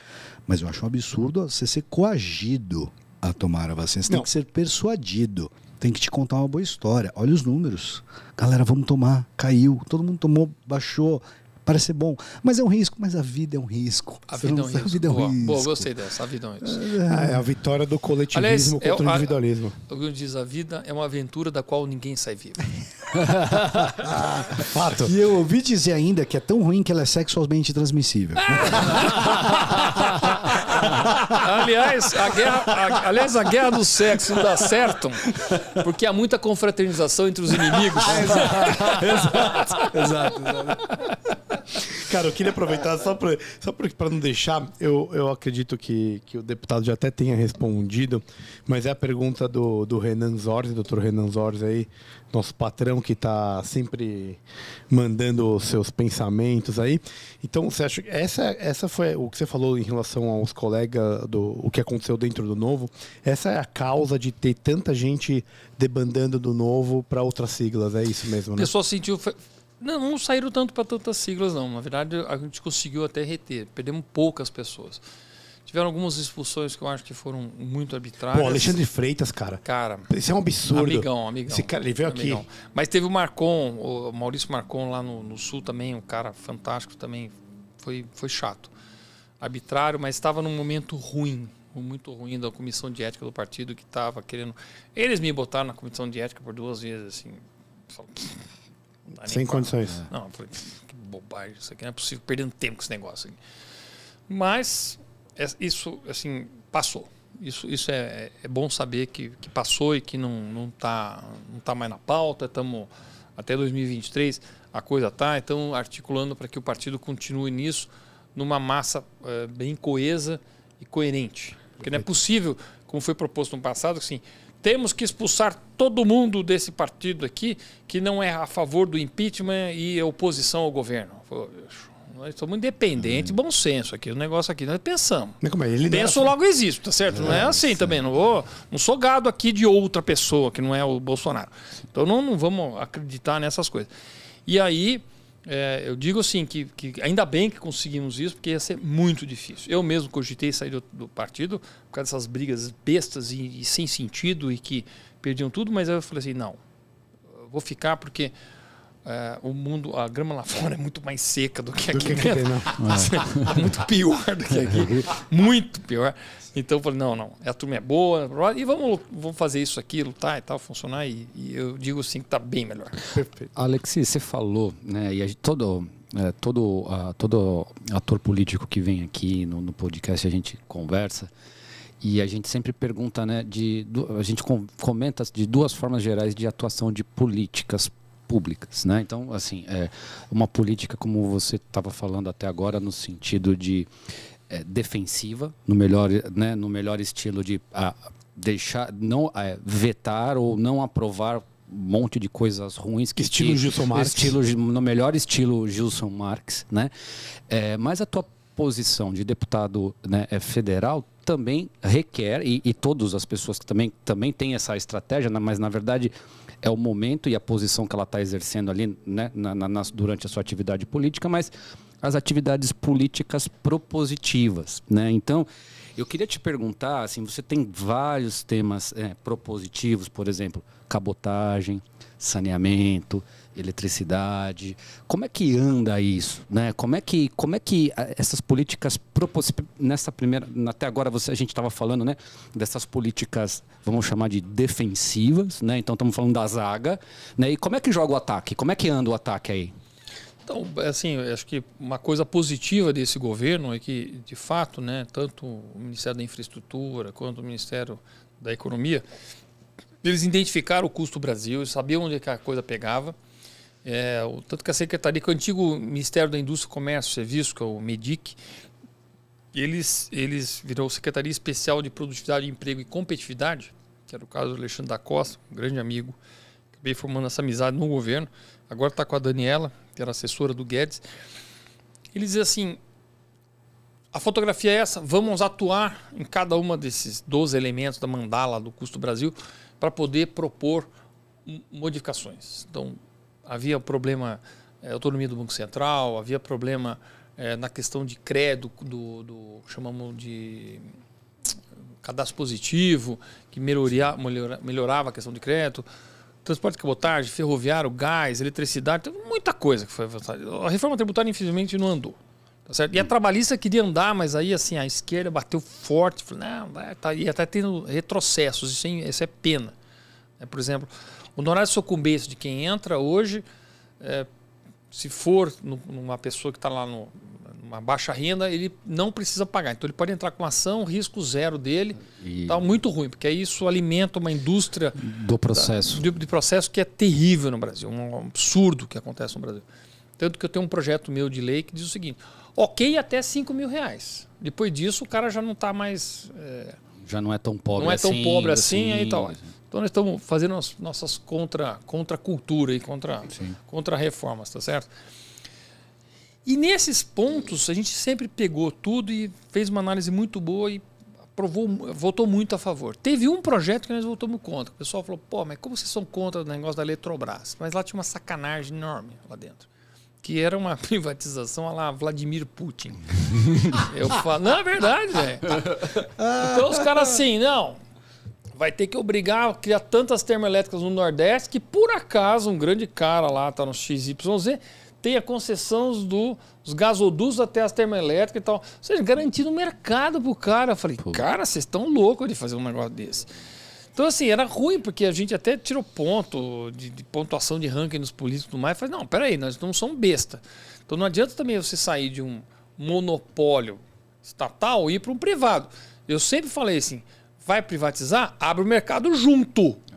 Mas eu acho um absurdo você ser coagido a tomar a vacina. Você não. tem que ser persuadido. Tem que te contar uma boa história. Olha os números. Galera, vamos tomar. Caiu. Todo mundo tomou, baixou parece ser bom, mas é um risco, mas a vida é um risco. A vida, não, é, um [LAUGHS] risco. A vida é um boa, risco. Boa, gostei dessa, a vida é um risco. É, ah, é a vitória do coletivismo Aliás, contra é, o individualismo. Alguém diz, a vida é uma aventura da qual ninguém sai vivo. [LAUGHS] Fato. E eu ouvi dizer ainda que é tão ruim que ela é sexualmente transmissível. [LAUGHS] aliás, a guerra, a, aliás, a guerra do sexo não dá certo porque há muita confraternização entre os inimigos. exato, exato. exato. exato. [LAUGHS] Cara, eu queria aproveitar só para só para não deixar, eu, eu acredito que, que o deputado já até tenha respondido, mas é a pergunta do, do Renan Zorzi, doutor Renan Zorzi aí, nosso patrão que está sempre mandando os seus pensamentos aí. Então, você acha que essa, essa foi o que você falou em relação aos colegas, do o que aconteceu dentro do Novo? Essa é a causa de ter tanta gente debandando do Novo para outras siglas, é isso mesmo, né? O pessoal sentiu não, não saíram tanto para tantas siglas, não. Na verdade, a gente conseguiu até reter. Perdemos poucas pessoas. Tiveram algumas expulsões que eu acho que foram muito arbitrárias. Pô, Alexandre Freitas, cara. Cara. Isso é um absurdo. Amigão, amigão. Esse cara, ele veio amigão. aqui. Mas teve o Marcon, o Maurício Marcon lá no, no, Sul também, um cara fantástico também. Foi, foi chato. Arbitrário, mas estava num momento ruim. Muito ruim da comissão de ética do partido que estava querendo. Eles me botaram na comissão de ética por duas vezes, assim. Só... Sem condições. É. Não, falei, que bobagem isso aqui. Não é possível, perdendo tempo com esse negócio aqui. Mas é, isso, assim, passou. Isso, isso é, é, é bom saber que, que, passou e que não, não, tá, não tá mais na pauta. Estamos até 2023, a coisa tá. Então, articulando para que o partido continue nisso, numa massa é, bem coesa e coerente. Porque não é possível, como foi proposto no passado, assim, temos que expulsar todo mundo desse partido aqui que não é a favor do impeachment e oposição ao governo. Nós somos independentes, uhum. bom senso aqui, o negócio aqui, nós pensamos. como é? Ele Penso é logo existo, tá certo? É, não é assim sim. também, não vou, não sou gado aqui de outra pessoa que não é o Bolsonaro. Então não, não vamos acreditar nessas coisas. E aí é, eu digo assim que, que, ainda bem que conseguimos isso, porque ia ser muito difícil. Eu mesmo cogitei sair do, do partido por causa dessas brigas bestas e, e, sem sentido e que perdiam tudo, mas eu falei assim, não, vou ficar porque é, o mundo, a grama lá [LAUGHS] fora é muito mais seca do que do aqui que dentro. Que [LAUGHS] assim, é. muito pior do que aqui. [LAUGHS] Muito pior. Então eu falei, não, não, a turma é boa, e vamos, vamos fazer isso aqui, lutar tá, e tal, funcionar. E, e eu digo sim que está bem melhor. Perfeito. Alexis, você falou, né? E a gente, todo. É, todo, a, todo ator político que vem aqui no, no podcast a gente conversa e a gente sempre pergunta, né, de, a gente comenta de duas formas gerais de atuação de políticas públicas. Né? Então, assim, é, uma política, como você estava falando até agora, no sentido de é, defensiva, no melhor, né, no melhor estilo de deixar, não é, vetar ou não aprovar um monte de coisas ruins que estilo te, Gilson Marx estilo, no melhor estilo Gilson Marx né é, mas a tua posição de deputado né, é federal também requer, e, e todas as pessoas que também, também têm essa estratégia, né, mas na verdade é o momento e a posição que ela está exercendo ali né, na, na, durante a sua atividade política, mas as atividades políticas propositivas. Né? Então, eu queria te perguntar, assim, você tem vários temas é, propositivos, por exemplo, cabotagem, saneamento, eletricidade. Como é que anda isso, né? Como é que como é que eh, essas políticas propos... nessa primeira até agora você a gente estava falando, né, dessas políticas, vamos chamar de defensivas, né? Então estamos falando da zaga, né? E como é que joga o ataque? Como é que anda o ataque aí? Então, é assim, acho que uma coisa positiva desse governo é que, de fato, né, tanto o Ministério da Infraestrutura quanto o Ministério da Economia, eles identificaram o custo do Brasil, sabiam onde é a coisa pegava é, o, tanto que a Secretaria, que é o antigo Ministério da Indústria, Comércio e Serviços, que é o MEDIC, eles, eles virou Secretaria Especial de Produtividade, Emprego e Competitividade, que era o caso do Alexandre da Costa, um grande amigo, acabei formando essa amizade no governo, agora está com a Daniela, que era assessora do Guedes. Ele dizia assim, a fotografia é essa, vamos atuar em cada uma desses 12 elementos da mandala do custo Brasil para poder propor modificações. Então, havia problema é, autonomia do Banco Central, havia problema é, na questão de crédito do, do, chamamos de cadastro positivo, que melhoria, melhora, melhorava a questão de crédito, transporte de cabotagem, ferroviário, gás, eletricidade, muita coisa que foi avançada. A reforma tributária, infelizmente, não andou. Tá certo? E a trabalhista queria andar, mas aí assim, a esquerda bateu forte, falou, não, vai, tá, e até tá tendo retrocessos, isso é, isso é pena. É, por exemplo, o honorário de sucumbência de quem entra hoje, é, se for numa pessoa que está lá no, numa baixa renda, ele não precisa pagar. Então ele pode entrar com ação, risco zero dele. E... Tá muito ruim, porque isso alimenta uma indústria do processo. Da, de, de, processo que é terrível no Brasil, um absurdo que acontece no Brasil. Tanto que eu tenho um projeto meu de lei que diz o seguinte: ok, até 5 mil reais. Depois disso, o cara já não está mais. É, já não é tão pobre assim. Não é tão assim, pobre assim, assim e tal. Tá assim. Então nós estamos fazendo as nossas contra, contra cultura e contra, Sim. contra reformas, tá certo? E nesses pontos a gente sempre pegou tudo e fez uma análise muito boa e aprovou, votou muito a favor. Teve um projeto que nós votamos contra. O pessoal falou, pô, mas como vocês são contra o negócio da Eletrobras? Mas lá tinha uma sacanagem enorme lá dentro que era uma [LAUGHS] privatização a lá Vladimir Putin. [LAUGHS] Eu falo, não, é verdade, velho. Então os caras assim, não, vai ter que obrigar a criar tantas termoelétricas no Nordeste que, por acaso, um grande cara lá, tá no XYZ, tenha a concessão dos gasodutos até as termoelétricas e tal. Ou seja, garantindo o mercado pro cara. Eu falei, Pô. cara, vocês estão loucos de fazer um negócio desse. Então, assim, era ruim, porque a gente até tirou ponto de, de pontuação de ranking nos políticos e tudo mais. Falei, não, peraí, nós não somos besta. Então não adianta também você sair de um monopólio estatal e ir para um privado. Eu sempre falei assim, vai privatizar, abre o mercado junto. É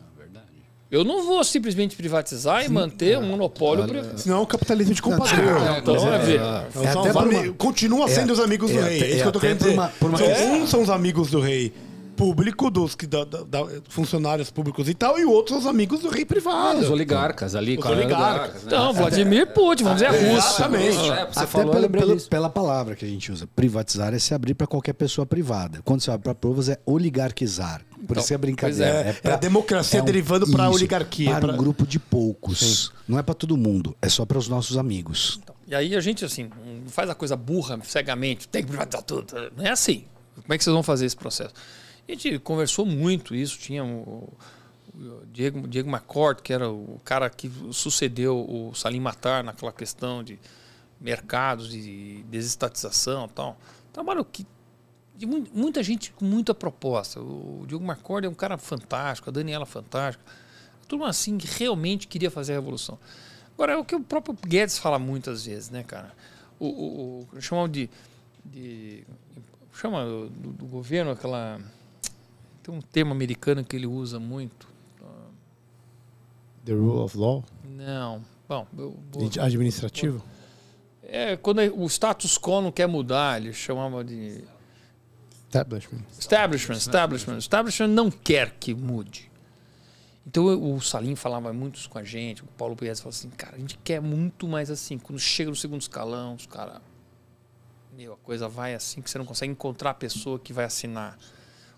eu não vou simplesmente privatizar e manter é. um monopólio. Ah, privado. É. Senão o capitalismo de compadre. É, então, é, é, é, é, é, continua sendo os amigos do rei. É isso que eu tô querendo dizer. Uma, por uma são, uns são os amigos do rei público, dos que da, da, da, funcionários públicos e tal, e outros os amigos do rei privado. os oligarcas ali. Os oligarcas. Né? Então, Vladimir [LAUGHS] Putin, vamos dizer, é, russo. Exatamente. É, Até falou, pela, pela, palavra que a gente usa. Privatizar é se abrir para qualquer pessoa privada. Quando se abre para provas, é oligarquizar. Por então, isso é brincadeira. É, é, pra, é, a democracia é um, derivando para a oligarquia. Para pra... um grupo de poucos. Sim. Não é para todo mundo, é só para os nossos amigos. Então, e aí a gente, assim, faz a coisa burra, cegamente, tem que privatizar tudo. Não é assim. Como é que vocês vão fazer esse processo? A gente conversou muito isso, tinha o Diego, Diego Macort, que era o cara que sucedeu o Salim Matar naquela questão de mercados, de desestatização tal. Trabalho que de muita gente com muita proposta. O Diego Marcord é um cara fantástico, a Daniela fantástica. tudo assim que realmente queria fazer a revolução. Agora, é o que o próprio Guedes fala muitas vezes, né, cara? O, o, o chamam de, de. Chama do, do, governo aquela. Tem um termo americano que ele usa muito. The rule of law? Não. Bom, eu vou... administrativo? É, quando o status quo não quer mudar, ele chamava de. Establishment. Establishment, establishment. Establishment não quer que mude. Então o Salim falava muito com a gente, o Paulo Pires falava assim, cara, a gente quer muito mais assim. Quando chega no segundo escalão, os caras. Meu, a coisa vai assim que você não consegue encontrar a pessoa que vai assinar.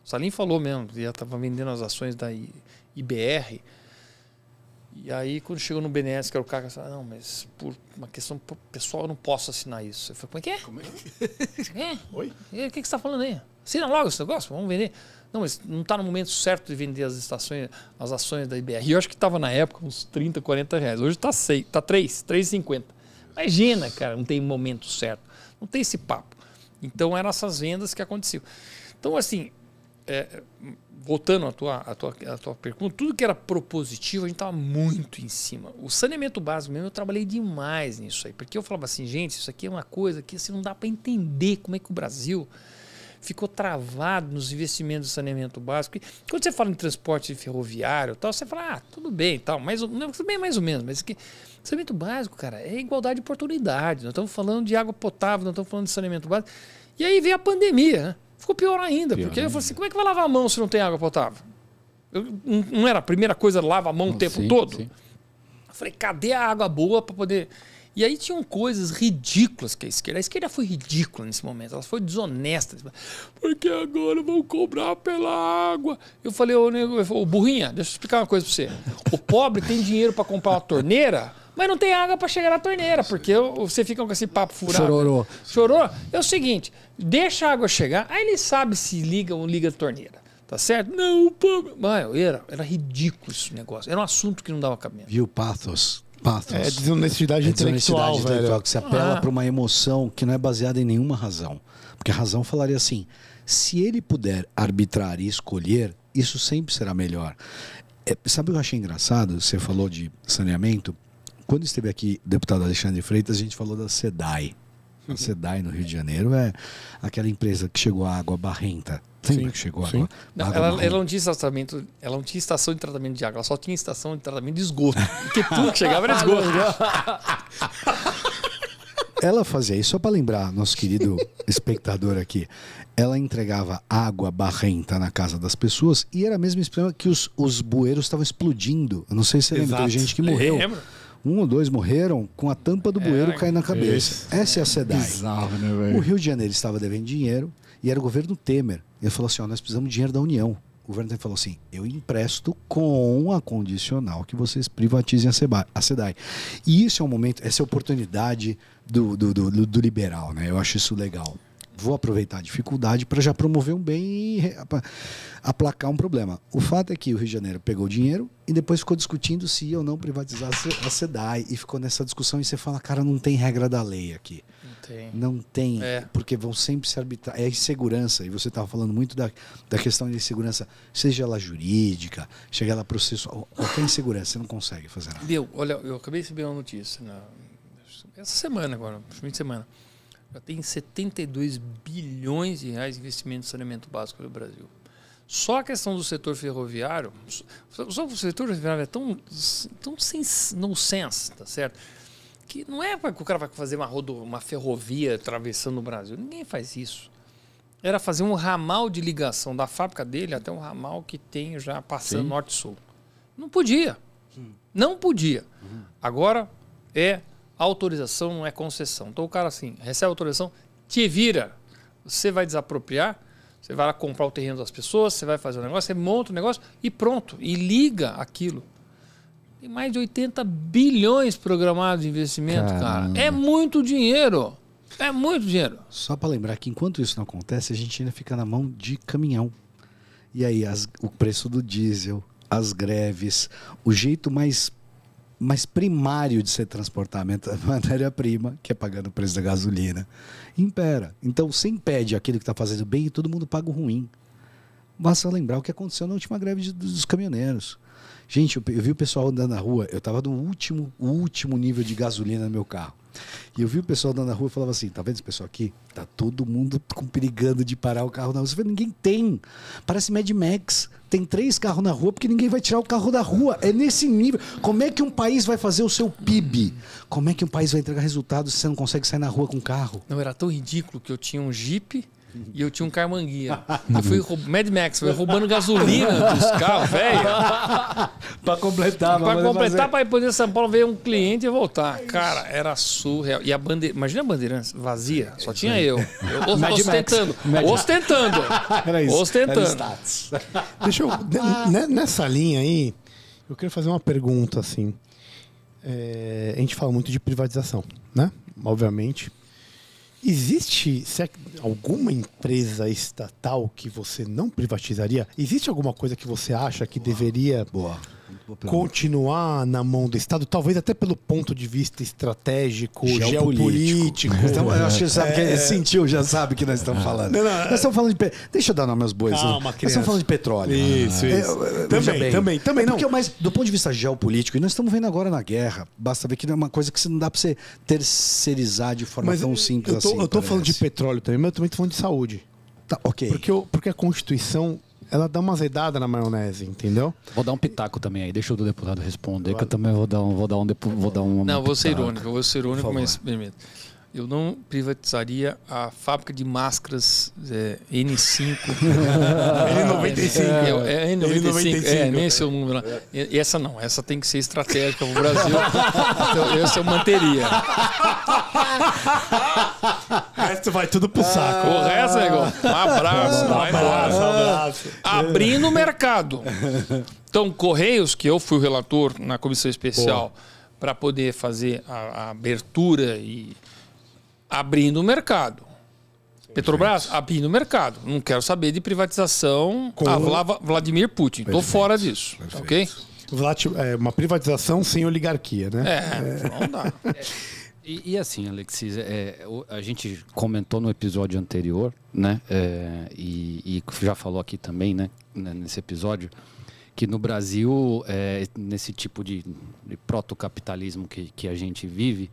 Salim falou mesmo, já estava vendendo as ações da IBR. E aí, quando chegou no BNS, que era o cara, falou, não, mas por uma questão pessoal eu não posso assinar isso. Eu falei, como é que é? Como é que é? [LAUGHS] Oi? O que, que você está falando aí? Assina logo esse negócio, vamos vender. Não, mas não está no momento certo de vender as estações, as ações da IBR. E eu acho que estava na época uns 30, 40 reais. Hoje está tá 3, 3,50. Tá Imagina, cara, não tem momento certo. Não tem esse papo. Então eram essas vendas que aconteciam. Então, assim, é, voltando à tua, à, tua, à tua pergunta, tudo que era propositivo a gente estava muito em cima. O saneamento básico mesmo, eu trabalhei demais nisso aí, porque eu falava assim, gente, isso aqui é uma coisa que assim, não dá para entender como é que o Brasil ficou travado nos investimentos de saneamento básico. E quando você fala em transporte ferroviário tal, você fala, ah, tudo bem tal, mas bem mais ou menos, mas é que saneamento básico, cara, é igualdade de oportunidade. Nós estamos falando de água potável, nós estamos falando de saneamento básico. E aí veio a pandemia, né? Ficou pior ainda, pior porque ainda. eu falei assim: como é que vai lavar a mão se não tem água potável? Eu, não era a primeira coisa, lava a mão o tempo sim, todo? Sim. Eu falei: cadê a água boa para poder. E aí tinham coisas ridículas que a esquerda. A esquerda foi ridícula nesse momento, ela foi desonesta. Porque agora vão cobrar pela água. Eu falei, ô, nego, ô burrinha, deixa eu explicar uma coisa para você. O pobre tem dinheiro para comprar uma torneira mas não tem água para chegar na torneira, porque você fica com esse papo furado. Chororô. chorou É o seguinte, deixa a água chegar, aí ele sabe se liga ou liga a torneira. Tá certo? Não, pô. Mano, era, era ridículo esse negócio. Era um assunto que não dava cabimento. Viu, pathos? Pathos. É desonestidade é intelectual, desonestidade intelectual que se apela ah. para uma emoção que não é baseada em nenhuma razão. Porque a razão falaria assim: se ele puder arbitrar e escolher, isso sempre será melhor. É, sabe o que eu achei engraçado? Você falou de saneamento. Quando esteve aqui o deputado Alexandre Freitas, a gente falou da SEDAI. A uhum. SEDAI no Rio de Janeiro é aquela empresa que chegou a água barrenta. Sempre que chegou a água? Não, água ela, ela, não tinha tratamento, ela não tinha estação de tratamento de água, ela só tinha estação de tratamento de esgoto. Porque tudo que chegava era esgoto. ela fazia isso, só para lembrar, nosso querido espectador aqui, ela entregava água barrenta na casa das pessoas e era mesmo esse problema que os, os bueiros estavam explodindo. Eu não sei se você lembra, teve gente que morreu. Lembro um ou dois morreram com a tampa do é, bueiro é, caindo na cabeça. Essa é a SEDAI. Bizarro, né, o Rio de Janeiro estava devendo dinheiro e era o governo Temer. Ele falou assim: nós precisamos de dinheiro da União. O governo Temer falou assim: eu empresto com a condicional que vocês privatizem a SEDAI. E isso é um momento, essa é a oportunidade do, do, do, do liberal, né? Eu acho isso legal vou aproveitar a dificuldade para já promover um bem e aplacar um problema. O fato é que o Rio de Janeiro pegou o dinheiro e depois ficou discutindo se ia ou não privatizar a SEDAI e ficou nessa discussão e você fala, cara, não tem regra da lei aqui. Não tem. Não tem, é. porque vão sempre se arbitrar. É a insegurança, e você estava falando muito da, da questão de insegurança, seja ela jurídica, seja ela processual, qualquer insegurança, você não consegue fazer nada. Deu, olha, eu acabei de receber uma notícia na, essa semana agora, fim de semana já tem 72 bilhões de reais de investimento em saneamento básico no Brasil. Só a questão do setor ferroviário, só o setor ferroviário é tão, tão sem nonsense, tá certo? Que não é que o cara vai fazer uma, rodo, uma ferrovia atravessando o Brasil. Ninguém faz isso. Era fazer um ramal de ligação da fábrica dele até um ramal que tem já passando norte-sul. Não podia. Hum. Não podia. Hum. Agora é Autorização não é concessão. Então o cara assim, recebe autorização, te vira. Você vai desapropriar, você vai lá comprar o terreno das pessoas, você vai fazer o um negócio, você monta o um negócio e pronto. E liga aquilo. Tem mais de 80 bilhões programados de investimento, Caramba. cara. É muito dinheiro. É muito dinheiro. Só para lembrar que enquanto isso não acontece, a gente ainda fica na mão de caminhão. E aí, as, o preço do diesel, as greves, o jeito mais mas primário de ser transportamento da [LAUGHS] matéria-prima, que é pagando o preço da gasolina, impera. Então, você impede aquilo que está fazendo bem e todo mundo paga o ruim. Basta lembrar o que aconteceu na última greve de, dos caminhoneiros. Gente, eu, eu, vi o pessoal andando na rua, eu estava no último, último nível de gasolina no meu carro. E eu vi o pessoal andando na rua e falava assim: tá vendo esse pessoal aqui? Tá todo mundo perigando de parar o carro na rua. Você vê, ninguém tem. Parece Mad Max. Tem três carros na rua porque ninguém vai tirar o carro da rua. É nesse nível. Como é que um país vai fazer o seu PIB? Como é que um país vai entregar resultados se você não consegue sair na rua com carro? Não, era tão ridículo que eu tinha um Jeep e eu tinha um carmanguia. [LAUGHS] Eu fui Mad Max, foi roubando gasolina [LAUGHS] dos carros, velho. pra completar, Pra completar, para poder São Paulo ver um cliente e voltar. Cara, era surreal. E a bandeira. Imagina a bandeira vazia, só tinha eu. eu Mad ostentando. Mad ostentando. [LAUGHS] Era isso. Ostentando. Era Deixa eu. Né, nessa linha aí, eu queria fazer uma pergunta assim. É, a gente fala muito de privatização, né? Obviamente. Existe alguma empresa estatal que você não privatizaria? Existe alguma coisa que você acha que Boa. deveria Boa continuar na mão do Estado, talvez até pelo ponto de vista estratégico, geopolítico. geopolítico. [LAUGHS] Então, eu acho que sabe é... sentiu, já sabe que nós estamos ah. falando. Não, não, nós é. estamos falando de. Pe... Deixa eu dar nome aos bois. Calma, né? nós estamos falando de petróleo. Isso, né? ah, isso. É, também, bem, também, é também não. Porque, é mas do ponto de vista geopolítico, e nós estamos vendo agora na guerra, basta ver que é uma coisa que não dá para você terceirizar de forma mas tão simples eu tô, assim. Eu estou falando de petróleo também, mas eu também estou falando de saúde. Tá, ok. Porque, eu, porque a Constituição ela dá uma azedada na maionese, entendeu? Vou dar um pitaco também aí, deixa o deputado responder, que eu também vou dar um, vou dar um, vou dar um Não, vou ser irônico, vou ser irônico, mas eu não privatizaria a fábrica de máscaras é, N5. [LAUGHS] N95. É, é, é N95. É, nem esse é o número lá. essa não, essa tem que ser estratégica para o Brasil. [LAUGHS] então, essa eu manteria. Essa vai tudo pro saco. O resto é igual. Um ah, abraço. Um abraço, um abraço. Abrindo o mercado. Então, Correios, que eu fui o relator na comissão especial para poder fazer a, a abertura e abrindo o mercado. Petrobras abrindo o mercado. Não quero saber de privatização Com... Ah, a Vladimir Putin. Estou fora disso. Perfeito. Ok? É uma privatização sem oligarquia, né? É, é. não dá. É. [LAUGHS] E, e, assim, Alexis, é, a gente comentou no episódio anterior, né? É, e, e, já falou aqui também, né? né nesse episódio, que no Brasil, é, nesse tipo de, de protocapitalismo que, que a gente vive,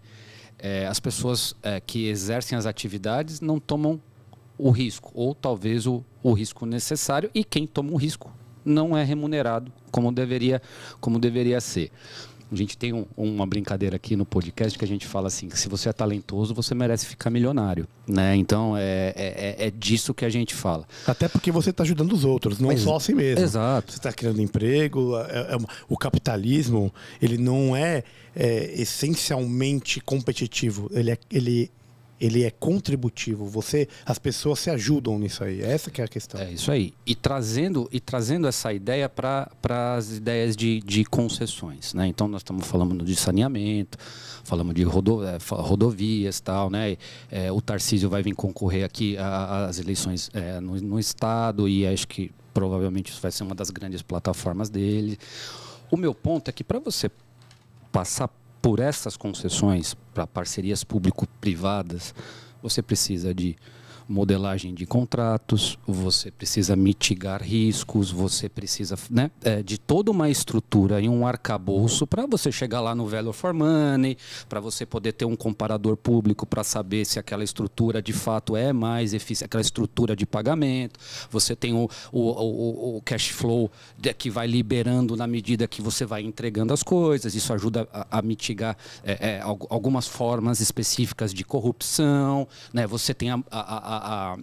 é, as pessoas é, que exercem as atividades não tomam o risco, ou talvez o, o risco necessário, e quem toma o risco não é remunerado como deveria, como deveria ser. A gente tem um, uma brincadeira aqui no podcast que a gente fala assim: que se você é talentoso, você merece ficar milionário. Né? Então é, é, é, é disso que a gente fala. Até porque você está ajudando os outros, não Mas, só é. a si mesmo. Exato. Você está criando emprego. É, é o capitalismo ele não é, essencialmente competitivo. Ele, ele ele é contributivo. Você, as pessoas se ajudam nisso aí. É essa que é a questão. É isso aí. E trazendo, e trazendo essa ideia para as ideias de, de concessões, né? Então nós estamos falando de saneamento, falamos de rodo, é, rodovias, tal, né? É, o Tarcísio vai vir concorrer aqui às eleições é, no, no estado e acho que provavelmente isso vai ser uma das grandes plataformas dele. O meu ponto é que para você passar por essas concessões para parcerias público-privadas, você precisa de modelagem de contratos, você precisa mitigar riscos, você precisa né, é, de toda uma estrutura e um arcabouço para você chegar lá no value for money, para você poder ter um comparador público para saber se aquela estrutura de fato é mais eficiente, aquela estrutura de pagamento, você tem o, o, o, o cash flow que vai liberando na medida que você vai entregando as coisas, isso ajuda a, a mitigar é, é, algumas formas específicas de corrupção, né? você tem a, a, a a, a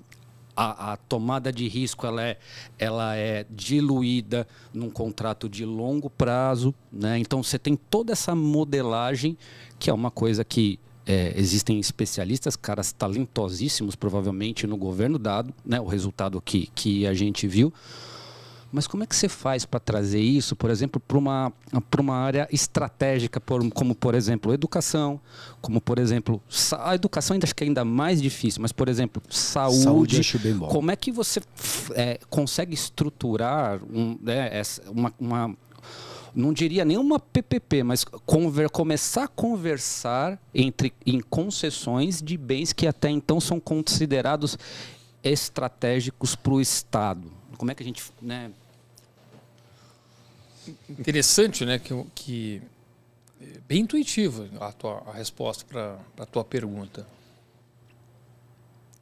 a, tomada de risco ela é, ela é diluída num contrato de longo prazo. Né? Então você tem toda essa modelagem, que é uma coisa que é, existem especialistas, caras talentosíssimos, provavelmente, no governo dado, né? o resultado que, que a gente viu. Mas como é que você faz para trazer isso, por exemplo, para uma, uma área estratégica, por, como por exemplo educação, como por exemplo a educação ainda acho que é ainda mais difícil, mas por exemplo saúde. saúde acho bem bom. Como é que você é, consegue estruturar um, né, uma, uma não diria nenhuma PPP, mas conver, começar a conversar entre em concessões de bens que até então são considerados estratégicos para o Estado. Como é que a gente né, interessante, né? Que, que é, bem intuitiva a tua a resposta para a tua pergunta.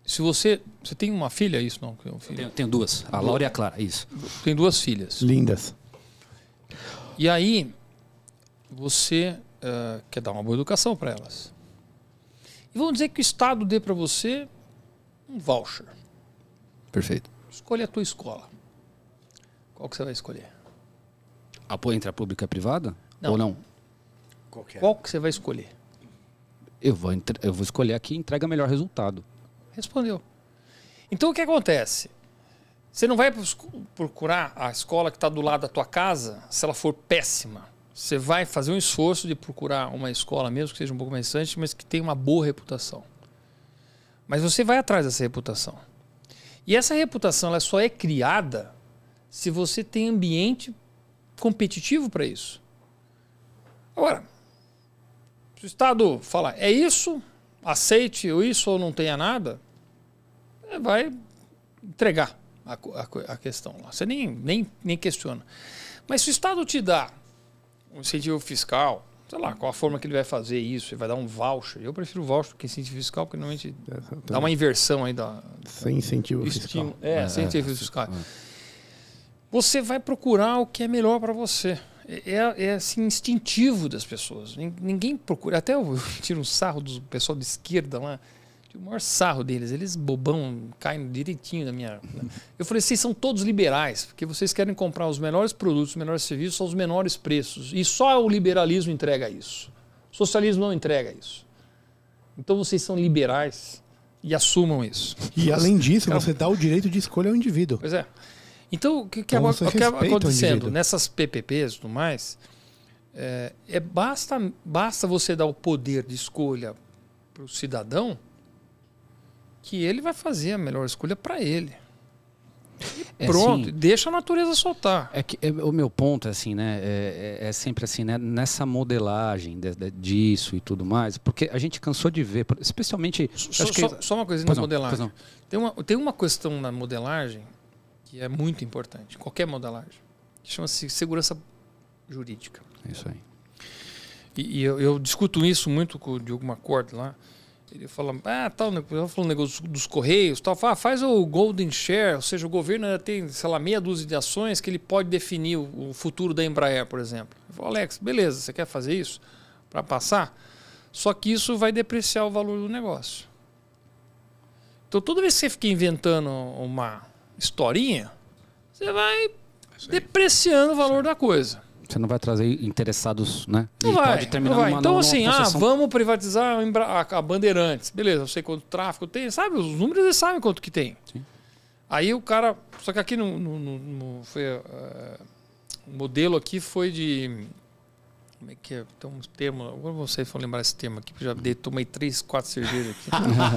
Se você você tem uma filha, é isso não? É um tenho, tenho, duas, a Laura e a Clara, isso. Tem duas filhas. Lindas. E aí você uh, quer dar uma boa educação para elas. E vamos dizer que o Estado dê para você um voucher. Perfeito. Escolha a tua escola. Qual que você vai escolher? Apoio entre a pública e a privada? Não. Ou não? Qualquer. É? Qual que você vai escolher? Eu vou, entre... eu vou escolher a que entrega melhor resultado. Respondeu. Então o que acontece? Você não vai procurar a escola que está do lado da tua casa se ela for péssima. Você vai fazer um esforço de procurar uma escola, mesmo que seja um pouco mais distante, mas que tenha uma boa reputação. Mas você vai atrás dessa reputação. E essa reputação ela só é criada se você tem ambiente competitivo para isso. Agora, se o Estado falar, é isso, aceite isso ou não tenha nada, é, vai entregar a, a, a questão lá. Você nem, nem, nem questiona. Mas se o Estado te dá um incentivo fiscal, sei lá, qual a forma que ele vai fazer isso, ele vai dar um voucher. Eu prefiro voucher do que incentivo fiscal, porque normalmente é, dá uma inversão aí da. Sem incentivo fiscal. É, é, sem incentivo é, fiscal. É você vai procurar o que é melhor para você. É, é, é, assim, instintivo das pessoas. Ninguém procura. Até eu [LAUGHS] tiro um sarro do pessoal de esquerda lá. O maior sarro deles, eles bobão, caem direitinho na minha. [LAUGHS] Eu falei, vocês são todos liberais, porque vocês querem comprar os melhores produtos, os melhores serviços aos menores preços. E só o liberalismo entrega isso. O socialismo não entrega isso. Então vocês são liberais e assumam isso. E além disso, você dá o direito de escolha ao indivíduo. Pois é. Então, o que, que acaba, então, acaba acontecendo nessas PPPs e tudo mais, é, é, basta, basta você dar o poder de escolha para o cidadão que ele vai fazer a melhor escolha para ele. É, pronto, assim, deixa a natureza soltar. É que é, o meu ponto é assim, né? É, é, é sempre assim, né? Nessa modelagem de, de, disso e tudo mais, porque a gente cansou de ver, especialmente. So, so, que... Só, uma coisa na não, modelagem. Tem uma, tem uma questão na modelagem que é muito importante, qualquer modelagem. Chama-se segurança jurídica. Isso aí. E, e eu, eu, discuto isso muito com o Diogo Macordo lá. Ele fala, ah, tal, né, eu falo um negócio dos Correios, tal, fala, ah, faz o Golden Share, ou seja, o governo ainda tem, sei lá, meia dúzia de ações que ele pode definir o, o futuro da Embraer, por exemplo. Eu falo, Alex, beleza, você quer fazer isso para passar? Só que isso vai depreciar o valor do negócio. Então, toda vez que você fica inventando uma, historinha, você vai é depreciando o valor da coisa. Você não vai trazer interessados, né? Não e vai, pode terminar não vai. então, numa assim, ah, vamos privatizar a Bandeirantes. Beleza, eu sei quanto tráfego tem, sabe? Os números eles sabem quanto que tem. Sim. Aí o cara. Só que aqui no. no, no, no foi, uh, o modelo aqui foi de como é que é? Tem um tema. Agora vocês vão lembrar esse tema aqui, porque já dei, tomei três, quatro cervejas aqui.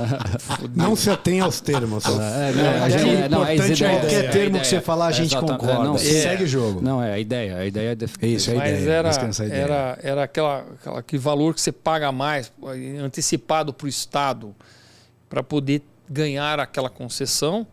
[LAUGHS] não se atém aos termos. Ah, é, é, é, não, é, a gente, é, não, é, ideia, qualquer é, termo que você falar, a gente concorda. não, é, segue o jogo. Não, é a ideia. A ideia é definir. Isso, é a Mas Era, a ideia. era, era aquela, aquela, aquele valor que você paga mais, antecipado para o Estado, para poder ganhar aquela concessão.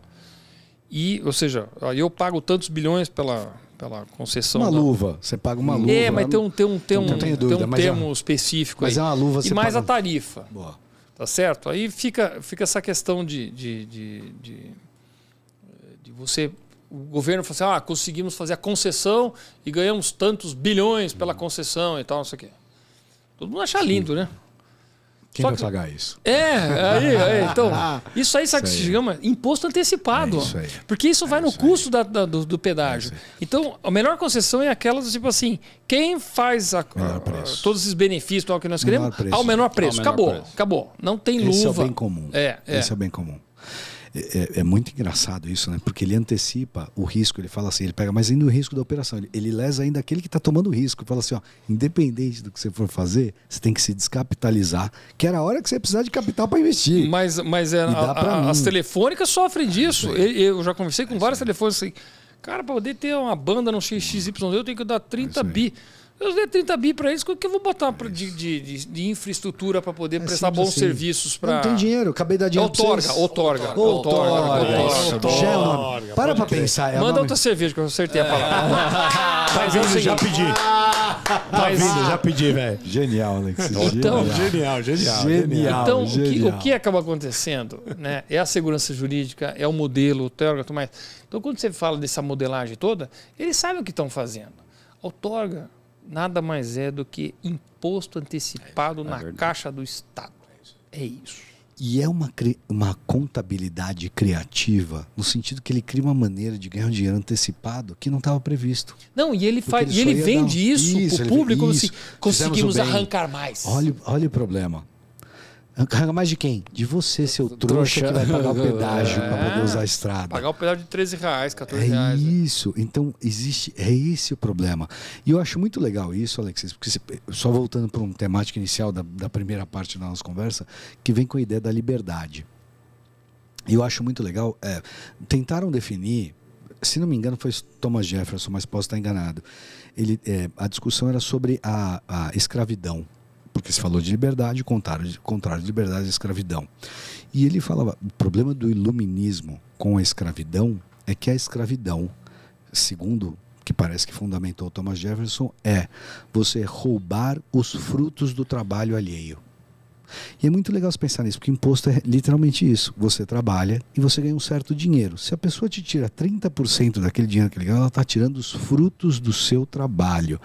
E, ou seja, eu pago tantos bilhões pela pela concessão. Uma da... luva, você paga uma é, luva. É, mas né? tem um, tem um, tem um, tem dúvida, um é termo é... específico. Mas aí. é uma luva. E mais paga... a tarifa. Boa. Tá certo? Aí fica, fica essa questão de, de, de, de, de você o governo fala assim, ah, conseguimos fazer a concessão e ganhamos tantos bilhões pela uhum. concessão e tal, não sei o quê. Todo mundo acha lindo, Sim. né? Quem vai que... pagar isso? É, aí, aí, então. [LAUGHS] Ah, isso aí, sabe o que se chama? Imposto antecipado. É isso aí. Porque isso é vai isso no custo da, da, do, do, pedágio. É então, a melhor concessão é aquela do tipo assim: quem faz a, todos esses benefícios tal, que nós queremos menor ao menor preço. Ao menor acabou, preço. acabou. Não tem luva. Esse é o bem comum. É, é, Esse é o bem comum. É, é, é, muito engraçado isso, né? Porque ele antecipa o risco, ele fala assim, ele pega mais ainda o risco da operação, ele, ele lesa ainda aquele que está tomando o risco, fala assim, ó, independente do que você for fazer, você tem que se descapitalizar, que era a hora que você precisar de capital para investir. Mas, mas é, a, a, as telefônicas sofrem ah, disso. É eu, eu, já conversei com é várias telefônicas assim, cara, para poder ter uma banda, no sei, XYZ, eu tenho que dar 30 é bi. Eu dei 30 bi para eles, o é que eu vou botar pra, de, de, de infraestrutura para poder é prestar bons assim. serviços para. Não tem dinheiro, acabei de dar dinheiro. Outorga, outorga. Outorga. outorga. Para pra pensar. É Manda nome... outra cerveja, que eu acertei a é. palavra. [LAUGHS] Tá é vindo, já pedi. Tá vindo, já ah. pedi, velho. Genial, Alex. Né, então, genial, genial. Genial. Então, genial. O, que, o que acaba acontecendo né, é a segurança jurídica, é o modelo, o teórico, tudo mais. Então, quando você fala dessa modelagem toda, eles sabem o que estão fazendo. Outorga nada mais é do que imposto antecipado é, é na verdade. caixa do Estado. É isso. É e é uma, uma contabilidade criativa, no sentido que ele cria uma maneira de ganhar um dinheiro antecipado que não estava previsto. Não, e ele faz, ele e ele vende um... isso, para o público, se conseguimos arrancar mais. Olha, olha o problema. Arranca mais de quem? De você, seu trouxa, trouxa que vai pagar o [LAUGHS] é. pedágio é, para poder usar a estrada. Pagar o pedágio de 13 reais, 14 é reais. Né? Isso. Então, existe. É esse o problema. E eu acho muito legal isso, Alexis, porque só voltando para um temática inicial da, da primeira parte da nossa conversa, que vem com a ideia da liberdade. E eu acho muito legal. É, tentaram definir, se não me engano, foi Thomas Jefferson, mas posso estar enganado. Ele, é, a discussão era sobre a, a escravidão porque se falou de liberdade, contrário de, contrário de liberdade e é escravidão. E ele falava, o problema do iluminismo com a escravidão é que a escravidão, segundo que parece que fundamentou Thomas Jefferson, é você roubar os frutos do trabalho alheio. E é muito legal você pensar nisso, porque imposto é literalmente isso. Você trabalha e você ganha um certo dinheiro. Se a pessoa te tira 30% daquele dinheiro que ele ganha, ela está tirando os frutos do seu trabalho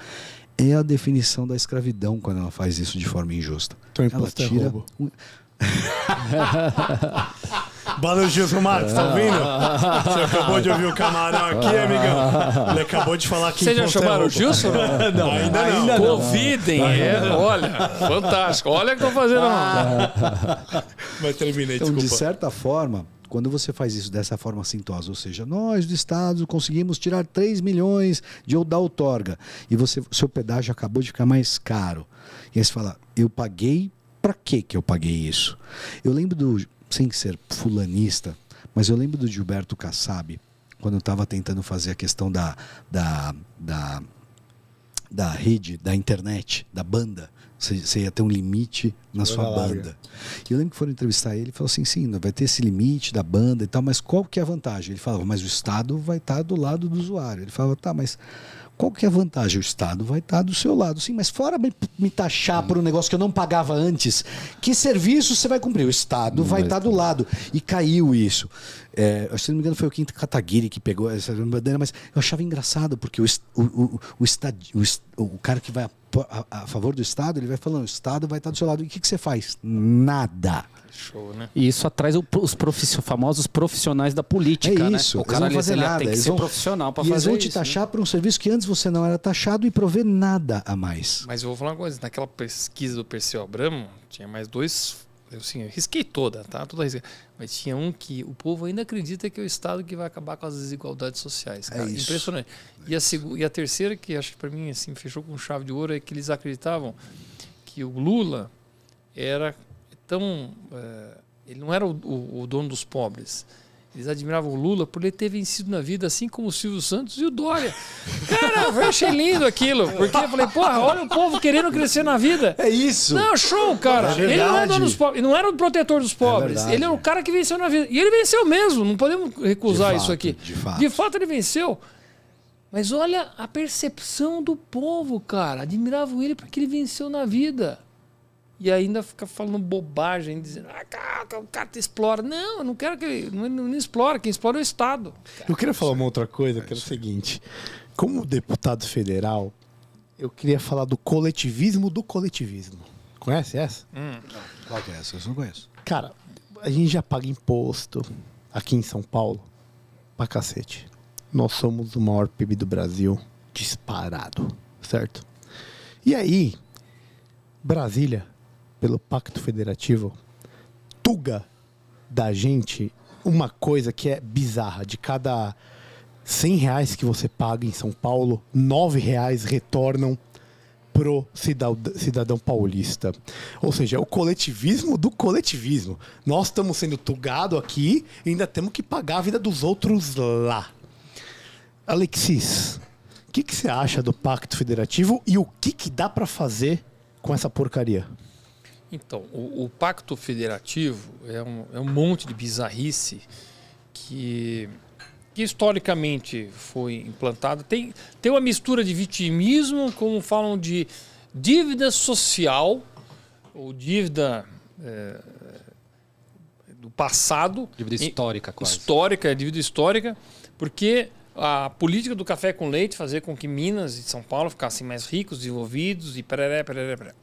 é a definição da escravidão quando ela faz isso de forma injusta. Então, ela é tira. É Valeu, [LAUGHS] Gilson Marcos, tá ouvindo? Você acabou de ouvir o camarão aqui, amigão. Ele acabou de falar que. Vocês já é chamaram o Gilson? [LAUGHS] não, ainda, ainda não. É, não. Convidem, é, olha, fantástico. Olha o que tô fazendo. Mas terminei, então, desculpa. De certa forma, quando você faz isso dessa forma sintosa, ou seja, nós do Estado conseguimos tirar 3 milhões de da outorga, e você, seu pedágio acabou de ficar mais caro. E aí você fala, eu paguei, para que que eu paguei isso? Eu lembro do, sem ser fulanista, mas eu lembro do Gilberto Kassab, quando eu estava tentando fazer a questão da, da, da, da rede, da internet, da banda, você, ia ter um limite na eu sua banda. Né? E eu lembro que foram entrevistar ele e falou assim: sim, vai ter esse limite da banda e tal, mas qual que é a vantagem? Ele falava, mas o Estado vai estar tá do lado do usuário. Ele falava, tá, mas qual que é a vantagem? O Estado vai estar tá do seu lado, sim, mas fora me, taxar por um negócio que eu não pagava antes, que serviço você vai cumprir? O Estado vai, vai estar tá do lado. Uhum. E caiu isso. É, se não me engano, foi o Quinto Kataguiri que pegou essa bandeira, mas eu achava engraçado, porque o, o, o, o, o, o cara que vai a, a, a, favor do Estado, ele vai falando, o Estado vai estar do seu lado. E o que, que você faz? Nada. Show, né? E isso atrai os profiss... famosos profissionais da política, é né? isso, né? O cara eles vão fazer ele nada. tem que eles ser vão... profissional para fazer isso. Eles vão te isso, né? taxar né? um serviço que antes você não era taxado e prover nada a mais. Mas eu vou falar uma coisa, naquela pesquisa do Perseu Abramo, tinha mais dois eu, sim, eu risquei toda, tá? Toda Mas tinha um que o povo ainda acredita que é o Estado que vai acabar com as desigualdades sociais. É cara. É isso. Impressionante. É e, a e a terceira, que acho que para mim assim, fechou com chave de ouro, é que eles acreditavam que o Lula era tão. É, ele não era o, o, o dono dos pobres eles admiravam o Lula por ele ter vencido na vida, assim como o Silvio Santos e o Dória. Cara, eu achei lindo aquilo. Porque eu falei, porra, olha o povo querendo crescer na vida. É isso. Não, show, cara. É ele não é era, dos pobres, não era o protetor dos é pobres. É ele era o cara que venceu na vida. E ele venceu mesmo, não podemos recusar fato, isso aqui. De fato. de fato, ele venceu. Mas olha a percepção do povo, cara. Admiravam ele porque ele venceu na vida e ainda fica falando bobagem, dizendo, ah, cara, o cara te explora. Não, eu não quero que ele não, não explore, quem explora é o Estado. Cara, eu queria falar uma outra coisa, que é o seguinte: como deputado federal, eu queria falar do coletivismo do coletivismo. Conhece essa? Hum. Qual que é essa? Eu não conheço. Cara, a gente já paga imposto aqui em São Paulo pra cacete. Nós somos o maior PIB do Brasil, disparado, certo? E aí, Brasília pelo Pacto Federativo, tuga da gente uma coisa que é bizarra. De cada 100 reais que você paga em São Paulo, 9 reais retornam pro cidadão paulista. Ou seja, o coletivismo do coletivismo. Nós estamos sendo tugados aqui e ainda temos que pagar a vida dos outros lá. Alexis, o que, que você acha do Pacto Federativo e o que, que dá para fazer com essa porcaria? Então, o, o pacto federativo é um, é um monte de bizarrice que, que historicamente foi implantado. Tem, tem uma mistura de vitimismo, como falam de dívida social, ou dívida é, do passado. Dívida histórica, quase. Histórica, dívida histórica, porque a política do café com leite fazer com que Minas e São Paulo ficassem mais ricos, desenvolvidos e peré, peré. peré.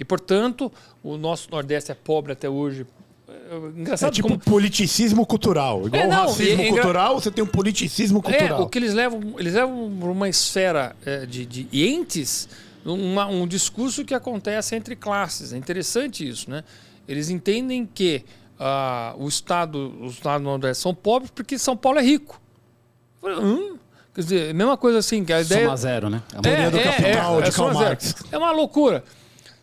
E, portanto, o nosso Nordeste é pobre até hoje é, engraçado é tipo como... politicismo cultural. Igual é, não, o racismo é, cultural, você tem um politicismo é, cultural. É, o que eles levam, eles levam uma esfera é, de, de entes, uma, um discurso que acontece entre classes. É interessante isso, né? Eles entendem que ah, o Estado, os Estados do Nordeste são pobres porque São Paulo é rico. Hum? Quer dizer, mesma coisa assim, que a ideia... Soma zero, né? A é, do capital de Karl Marx. É uma loucura.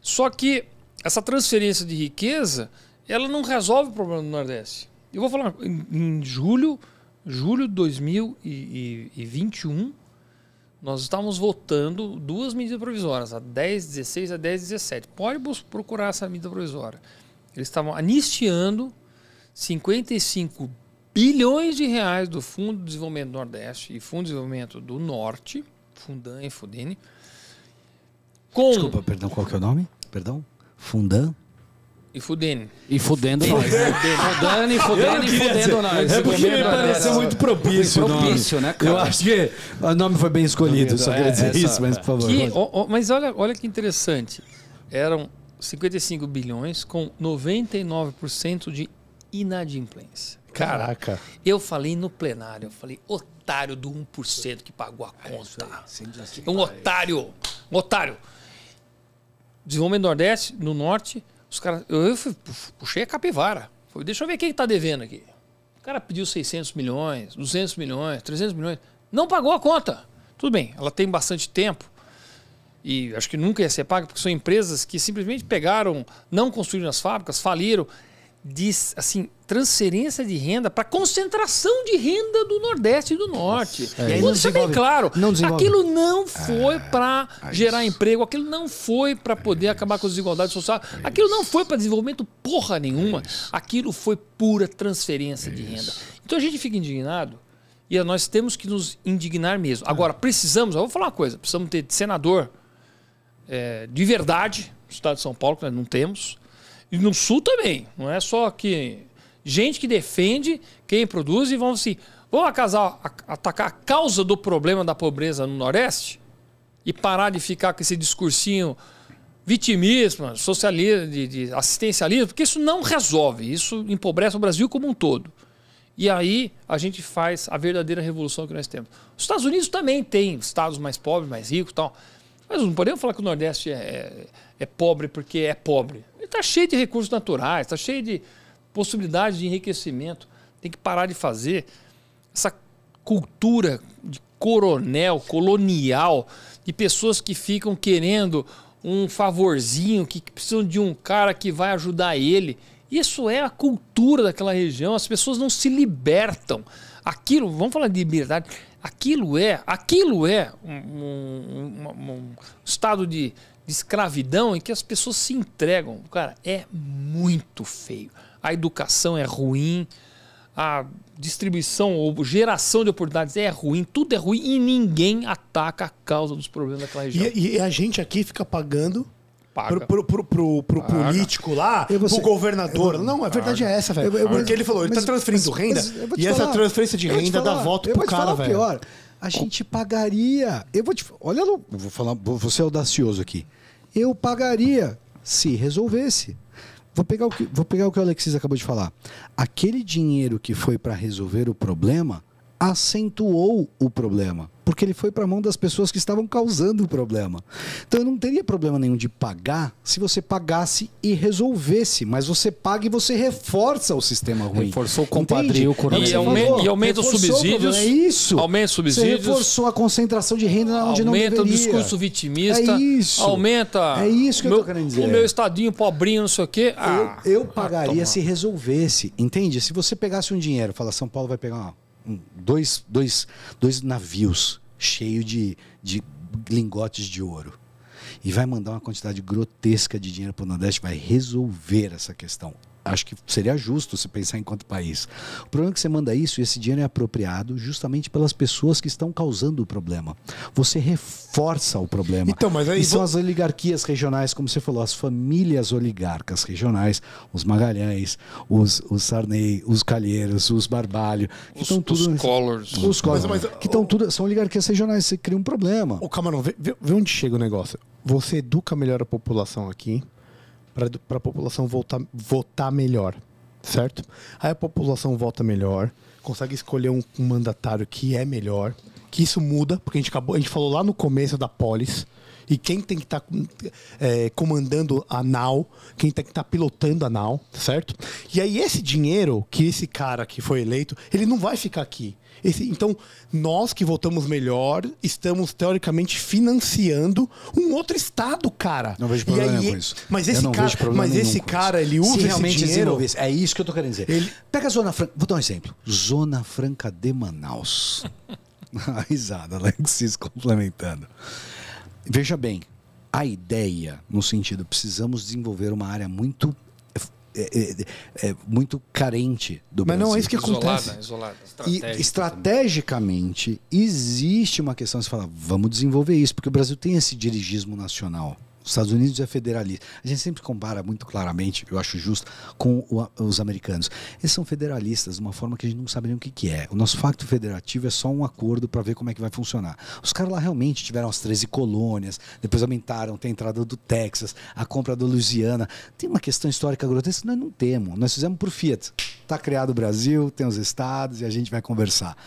Só que essa transferência de riqueza, ela não resolve o problema do Nordeste. Eu vou falar em, julho, julho de 2021, nós estávamos votando duas medidas provisórias, a 1016 e a 1017. Pode procurar essa medida provisória. Eles estavam anistiando 55 bilhões de reais do Fundo de Desenvolvimento do Nordeste e Fundo de Desenvolvimento do Norte, Fundan e Fudene. Com... Desculpa, perdão, qual que é o nome? perdão? Fundan? E fudendo. E fudendo nós. Fudando né? e fudendo e fudendo nós. É porque me pareceu muito propício. É? Propício, né, cara? Eu acho que o nome foi bem escolhido, só queria é, dizer isso, mas por favor. mas olha, olha que interessante. Eram 55 bilhões com 99% de inadimplência. Caraca. Eu falei no plenário, eu falei, otário do 1% que pagou a é, conta. É um otário, um otário desenvolvimento do Nordeste, no Norte, os caras. Eu, eu puxei a capivara. Falei, deixa eu ver quem está devendo aqui. O cara pediu 600 milhões, 200 milhões, 300 milhões. Não pagou a conta. Tudo bem, ela tem bastante tempo e acho que nunca ia ser paga, porque são empresas que simplesmente pegaram, não construíram as fábricas, faliram, de assim, transferência de renda para concentração de renda do Nordeste e do Norte. É, e aí isso é bem claro. Não aquilo não é, foi é, para é gerar emprego, aquilo não foi para poder acabar com a desigualdade social, aquilo não foi para desenvolvimento porra nenhuma, aquilo foi pura transferência de renda. Então a gente fica indignado e é, nós temos que nos indignar mesmo. Agora, precisamos, eu vou falar uma coisa, precisamos ter senador é, de verdade no estado de São Paulo, que nós não temos e no Sul também. Não é só que gente que defende quem produz e vão assim, vamos acasar, atacar a causa do problema da pobreza no Nordeste e parar de ficar com esse discursinho vitimismo, socialismo, de, de assistencialismo, porque isso não resolve, isso empobrece o Brasil como um todo. E aí a gente faz a verdadeira revolução que nós temos. Os Estados Unidos também tem estados mais pobres, mais ricos, tal. Mas não podemos falar que o Nordeste é, é, é pobre porque é pobre. Ele está cheio de recursos naturais, está cheio de possibilidades de enriquecimento. Tem que parar de fazer essa cultura de coronel, colonial, de pessoas que ficam querendo um favorzinho, que precisam de um cara que vai ajudar ele. Isso é a cultura daquela região, as pessoas não se libertam. Aquilo, vamos falar de liberdade, Aquilo é, aquilo é um, um, um, um estado de, de escravidão em que as pessoas se entregam. Cara, é muito feio. A educação é ruim, a distribuição ou geração de oportunidades é ruim, tudo é ruim e ninguém ataca a causa dos problemas daquela região. E, e a gente aqui fica pagando Paga. Pro, pro, pro, pro Paga. político lá, para você, pro governador. Eu, não, a verdade Paga. é essa, velho. Eu, Porque ele falou, ele tá mas, tá transferindo mas, renda mas, e falar, essa transferência de renda falar, dá voto pro cara, velho. pior. A gente pagaria. Eu vou te. Olha, eu vou falar, você ser audacioso aqui. Eu pagaria se resolvesse. Vou pegar o que, vou pegar o, que o Alexis acabou de falar. Aquele dinheiro que foi para resolver o problema acentuou o problema porque ele foi para a mão das pessoas que estavam causando o problema. Então eu não teria problema nenhum de pagar se você pagasse e resolvesse, mas você paga e você reforça o sistema ruim. Reforçou o compadrio, o é E, aume, e aumenta os subsídios. É isso. Aumenta os subsídios. Você reforçou a concentração de renda onde não deveria. Aumenta o discurso vitimista. É isso. Aumenta. É isso que meu, eu tô querendo dizer. O meu estadinho pobrinho, não sei o quê. Ah, eu, eu ah, pagaria ah, se resolvesse. Entende? Se você pegasse um dinheiro, fala São Paulo vai pegar uma dois, dois, dois navios cheios de, de lingotes de ouro. E vai mandar uma quantidade grotesca de dinheiro para o Nordeste, vai resolver essa questão acho que seria justo se pensar enquanto país. O problema é que você manda isso e esse dinheiro é apropriado justamente pelas pessoas que estão causando o problema. Você reforça o problema. Então, mas aí e são vou... as oligarquias regionais, como você falou, as famílias oligarcas regionais, os Magalhães, os, os Sarney, os Calheiros, os Barbalho, que os, tudo. Os Collors. Os Collors. Mas, mas, que estão tudo. São oligarquias regionais, você cria um problema. Ô, Camarão, vê, vê onde chega o negócio. Você educa melhor a população aqui para a população voltar, votar melhor, certo? Aí a população vota melhor, consegue escolher um, um mandatário que é melhor, que isso muda, porque a gente acabou, a gente falou lá no começo da polis, e quem tem que estar tá, é, comandando a nau, quem tem que estar tá pilotando a nau, tá certo? E aí esse dinheiro que esse cara que foi eleito, ele não vai ficar aqui. Esse, então, nós que votamos melhor, estamos teoricamente financiando um outro estado, cara. Não vejo problema aí, com isso. Mas esse cara, mas esse cara ele usa Se realmente esse dinheiro. É isso que eu tô querendo dizer. Ele... Pega a Zona Franca, vou dar um exemplo. Zona Franca de Manaus. [LAUGHS] Ah, risada, Alexis complementando. Veja bem, a ideia, no sentido, precisamos desenvolver uma área muito é, é, é, é muito carente do Mas Brasil. não é isso que acontece. Isolada, isolada. Estratégica e estrategicamente também. existe uma questão de falar, vamos desenvolver isso, porque o Brasil tem esse dirigismo nacional. Os Estados Unidos é federalista. A gente sempre compara muito claramente, eu acho justo, com o, os americanos. Eles são federalistas de uma forma que a gente não sabe nem o que, que é. O nosso pacto federativo é só um acordo para ver como é que vai funcionar. Os caras lá realmente tiveram as 13 colônias, depois aumentaram, tem a entrada do Texas, a compra da Louisiana. Tem uma questão histórica grotesca que nós não temos. Nós fizemos por Fiat. Está criado o Brasil, tem os estados e a gente vai conversar.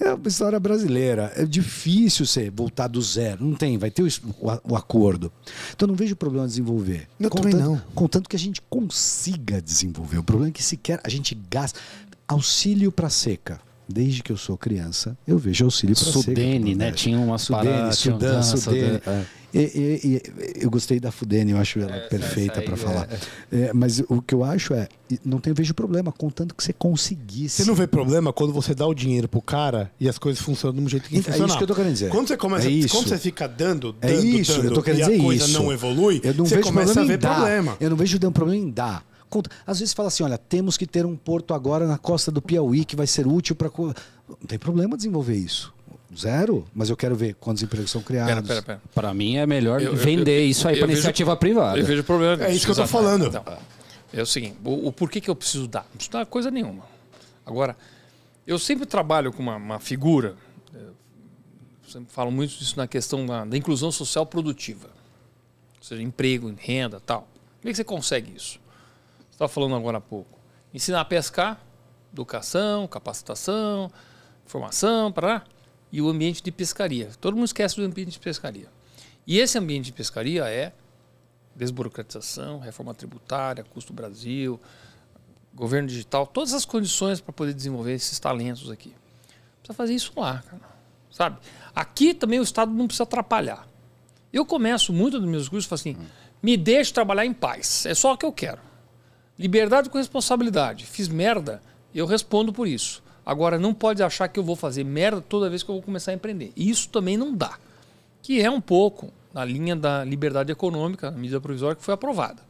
É uma história brasileira. É difícil você voltar do zero. Não tem, vai ter o, o, o acordo. Então, então não vejo problema desenvolver. Eu contanto, também não. Contanto que a gente consiga desenvolver. O problema é que sequer a gente gasta. Auxílio para seca desde que eu sou criança, eu vejo auxílio para seca. Né? Sudene, né? Tinha uma Sudene, sudene. E, e, e eu gostei da Fudene, eu acho ela perfeita para é. falar. É. mas o que eu acho é, não tem vejo problema, contanto que você conseguisse. Você não vê problema quando você dá o dinheiro pro cara e as coisas funcionam do jeito que é funcionam. É isso que eu tô querendo dizer. Quando você começa, é quando você fica dando, é dando, é isso, dando, eu tô querendo e dizer a coisa isso. não evolui, eu não você vejo começa a ver dar. problema. Eu não vejo um problema em dar conta. Às vezes fala assim, olha, temos que ter um porto agora na costa do Piauí que vai ser útil para não tem problema desenvolver isso. Zero? Mas eu quero ver quantos empregos são criados. Pera, pera, pera. Para mim é melhor eu, vender eu, eu, isso aí para iniciativa vejo, privada. Eu vejo problema É isso que eu estou falando. Então, é, é o seguinte, o, o, porquê que eu preciso dar? Não preciso dar coisa nenhuma. Agora, eu sempre trabalho com uma, uma figura, é, sempre falo muito disso na questão da, da, inclusão social produtiva. Ou seja, emprego, renda tal. Como é que você consegue isso? Você estava falando agora há pouco. Ensinar a pescar, educação, capacitação, formação, para e o ambiente de pescaria. Todo mundo esquece do ambiente de pescaria. E esse ambiente de pescaria é desburocratização, reforma tributária, custo Brasil, governo digital, todas as condições para poder desenvolver esses talentos aqui. Precisa fazer isso lá, cara. Sabe? Aqui também o Estado não precisa atrapalhar. Eu começo muito dos meus cursos assim: hum. me deixe trabalhar em paz. É só o que eu quero. Liberdade com responsabilidade. Fiz merda, eu respondo por isso. Agora, não pode achar que eu vou fazer merda toda vez que eu vou começar a empreender. Isso também não dá. Que é um pouco na linha da liberdade econômica, na medida provisória que foi aprovada.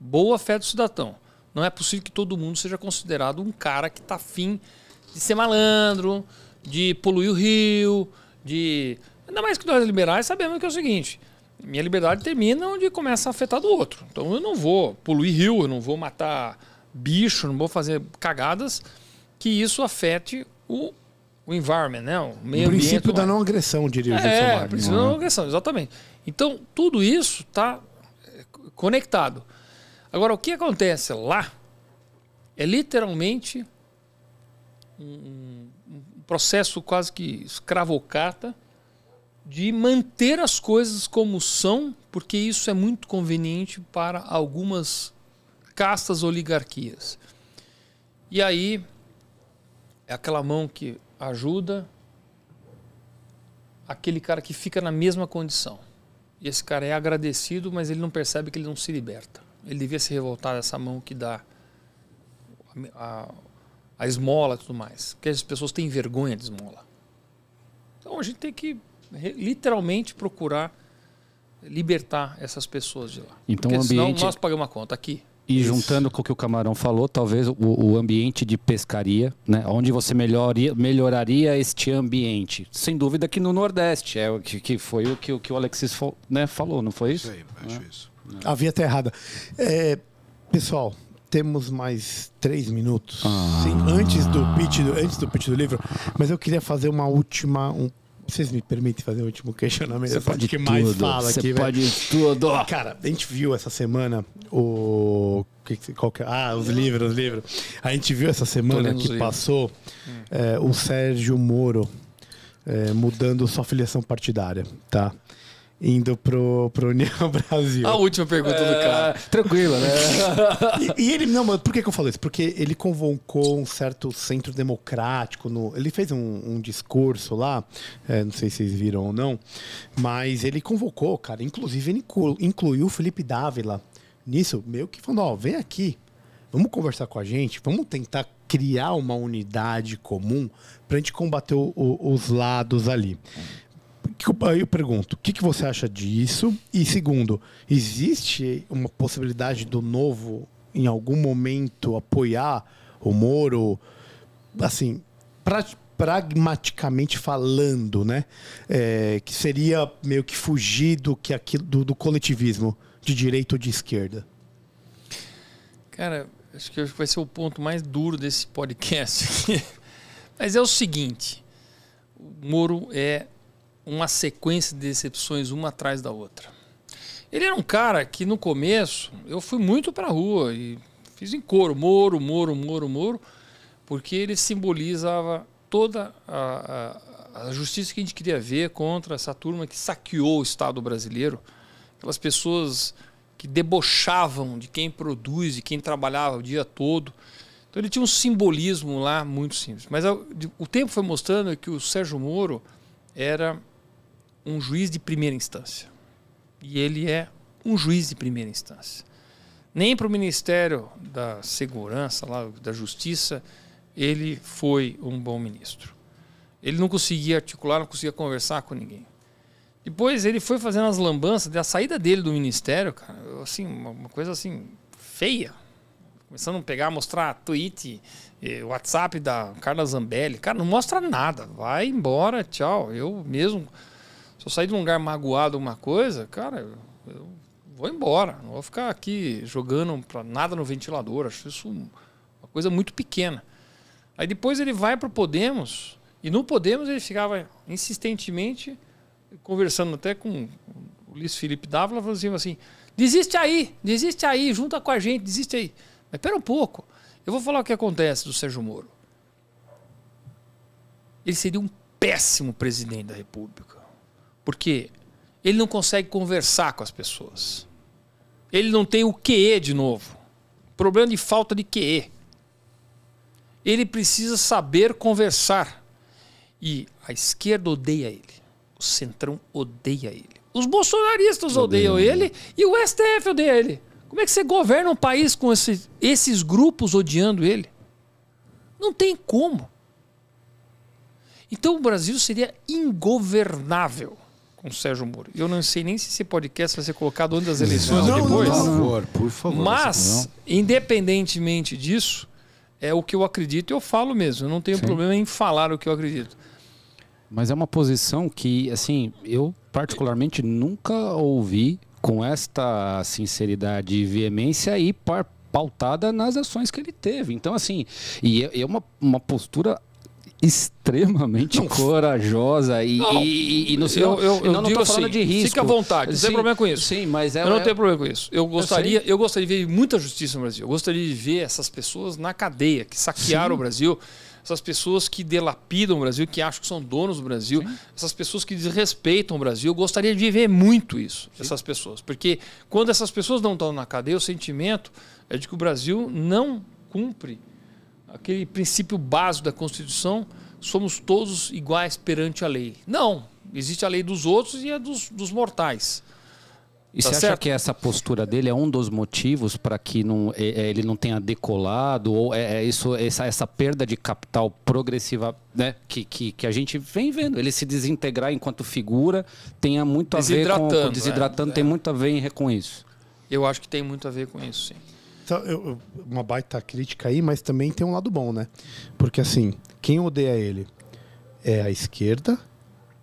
Boa fé do cidadão. Não é possível que todo mundo seja considerado um cara que está afim de ser malandro, de poluir o rio, de. Ainda mais que nós liberais sabemos que é o seguinte: minha liberdade termina onde começa a afetar do outro. Então eu não vou poluir rio, eu não vou matar bicho, não vou fazer cagadas que isso afete o, o environment, né? o meio ambiente. O princípio da não agressão, diria é, o É, o princípio da não né? agressão, exatamente. Então, tudo isso está é, conectado. Agora, o que acontece lá é literalmente um, um processo quase que escravocata de manter as coisas como são, porque isso é muito conveniente para algumas castas oligarquias. E aí é aquela mão que ajuda aquele cara que fica na mesma condição. E esse cara é agradecido, mas ele não percebe que ele não se liberta. Ele devia se revoltar dessa mão que dá a, a, a esmola e tudo mais. Porque as pessoas têm vergonha de esmola. Então a gente tem que literalmente procurar libertar essas pessoas de lá. Então, Porque ambiente... senão nós pagamos a conta aqui. E Isso. juntando com o que o Camarão falou, talvez o, o ambiente de pescaria, né? Onde você melhoria, melhoraria este ambiente? Sem dúvida que no Nordeste, é o que, que foi o que, o que o Alexis né, falou, não foi isso? Sei, né? acho é. isso. É. A via está errada. É, pessoal, temos mais três minutos ah. sim, antes do pitch do, antes do pitch do livro, mas eu queria fazer uma última um vocês me permitem fazer o último questionamento? Você pode que tudo. mais fala Você aqui, pode velho. tudo. Cara, a gente viu essa semana o qual que, é? ah, os livros, os livros. A gente viu essa semana que passou é, o Sérgio Moro é, mudando sua filiação partidária, tá? indo pro, pro União [LAUGHS] Brasil. A última pergunta é... do cara. Tranquilo, né? e, e, ele, não, mas por que, que eu falo isso? Porque ele convocou um certo centro democrático. No, ele fez um, um discurso lá, é, não sei se vocês viram ou não, mas ele convocou, cara. Inclusive, ele inclu, incluiu o Felipe Dávila nisso, meio que falando: ó, vem aqui, vamos conversar com a gente, vamos tentar criar uma unidade comum para a gente combater o, o, os lados ali. Hum. Aí eu pergunto, o que, que você acha disso? E segundo, existe uma possibilidade do novo, em algum momento, apoiar o Moro, assim, pra, pragmaticamente falando, né? É, que seria meio que fugir do, que aquilo, do, do coletivismo de direita ou de esquerda. Cara, acho que vai ser o ponto mais duro desse podcast aqui. [LAUGHS] Mas é o seguinte: o Moro é uma sequência de decepções uma atrás da outra. Ele era um cara que no começo eu fui muito para a rua e fiz em coro, Moro, Moro, Moro, Moro, porque ele simbolizava toda a, a, a, justiça que a gente queria ver contra essa turma que saqueou o Estado brasileiro, aquelas pessoas que debochavam de quem produz, de quem trabalhava o dia todo. Então ele tinha um simbolismo lá muito simples. Mas o tempo foi mostrando que o Sérgio Moro era um juiz de primeira instância. E ele é um juiz de primeira instância. Nem para o Ministério da Segurança, lá, da Justiça, ele foi um bom ministro. Ele não conseguia articular, não conseguia conversar com ninguém. Depois ele foi fazendo as lambanças da saída dele do ministério, cara, assim, uma coisa assim feia. Começando a pegar, mostrar tweet, eh, WhatsApp da Carla Zambelli. Cara, não mostra nada. Vai embora, tchau. Eu mesmo se eu sair de um lugar magoado alguma coisa, cara, eu vou embora. Não vou ficar aqui jogando para nada no ventilador. Acho isso uma coisa muito pequena. Aí depois ele vai para o Podemos, e no Podemos ele ficava insistentemente conversando até com o Luiz Felipe Dávila, falando assim, assim, desiste aí, desiste aí, junta com a gente, desiste aí. Mas pera um pouco, eu vou falar o que acontece do Sérgio Moro. Ele seria um péssimo presidente da República. Porque ele não consegue conversar com as pessoas. Ele não tem o QE de novo. Problema de falta de QE. Ele precisa saber conversar. E a esquerda odeia ele. O centrão odeia ele. Os bolsonaristas odeiam, odeiam ele e o STF odeia ele. Como é que você governa um país com esses, esses grupos odiando ele? Não tem como. Então o Brasil seria ingovernável com o Sérgio Moro. Eu não sei nem se esse podcast vai ser colocado antes das eleições não, ou depois. Não, não, por favor, por favor. Mas, independentemente disso, é o que eu acredito e eu falo mesmo. Eu não tenho Sim. problema em falar o que eu acredito. Mas é uma posição que, assim, eu particularmente nunca ouvi com esta sinceridade e veemência e pautada nas ações que ele teve. Então, assim, e é, é uma, uma postura extremamente não. corajosa e não, e, e, eu, eu, eu, eu não estou falando assim, de risco. Fica à vontade, não sim, tem problema com isso. Sim, mas ela, eu não é- tenho problema com isso. Eu gostaria, eu, eu, gostaria de ver muita justiça no Brasil. Eu gostaria de ver essas pessoas na cadeia que saquearam sim. o Brasil. Essas pessoas que delapidam o Brasil, que acham que são donos do Brasil, sim. essas pessoas que desrespeitam o Brasil, eu gostaria de ver muito isso, essas pessoas. Porque quando essas pessoas não estão na cadeia, o sentimento é de que o Brasil não cumpre aquele princípio básico da Constituição, somos todos iguais perante a lei. Não, existe a lei dos outros e a dos, dos mortais. E tá você certo? acha que essa postura dele é um dos motivos para que não, é, é, ele não tenha decolado ou é, é isso essa, essa, perda de capital progressiva né, que, que, que, a gente vem vendo ele se desintegrar enquanto figura tenha muito a ver com, com desidratando é, tem muito a ver com isso. Eu acho que tem muito a ver com isso, sim. Então, eu, uma baita crítica aí, mas também tem um lado bom, né? Porque assim, quem odeia ele é a esquerda,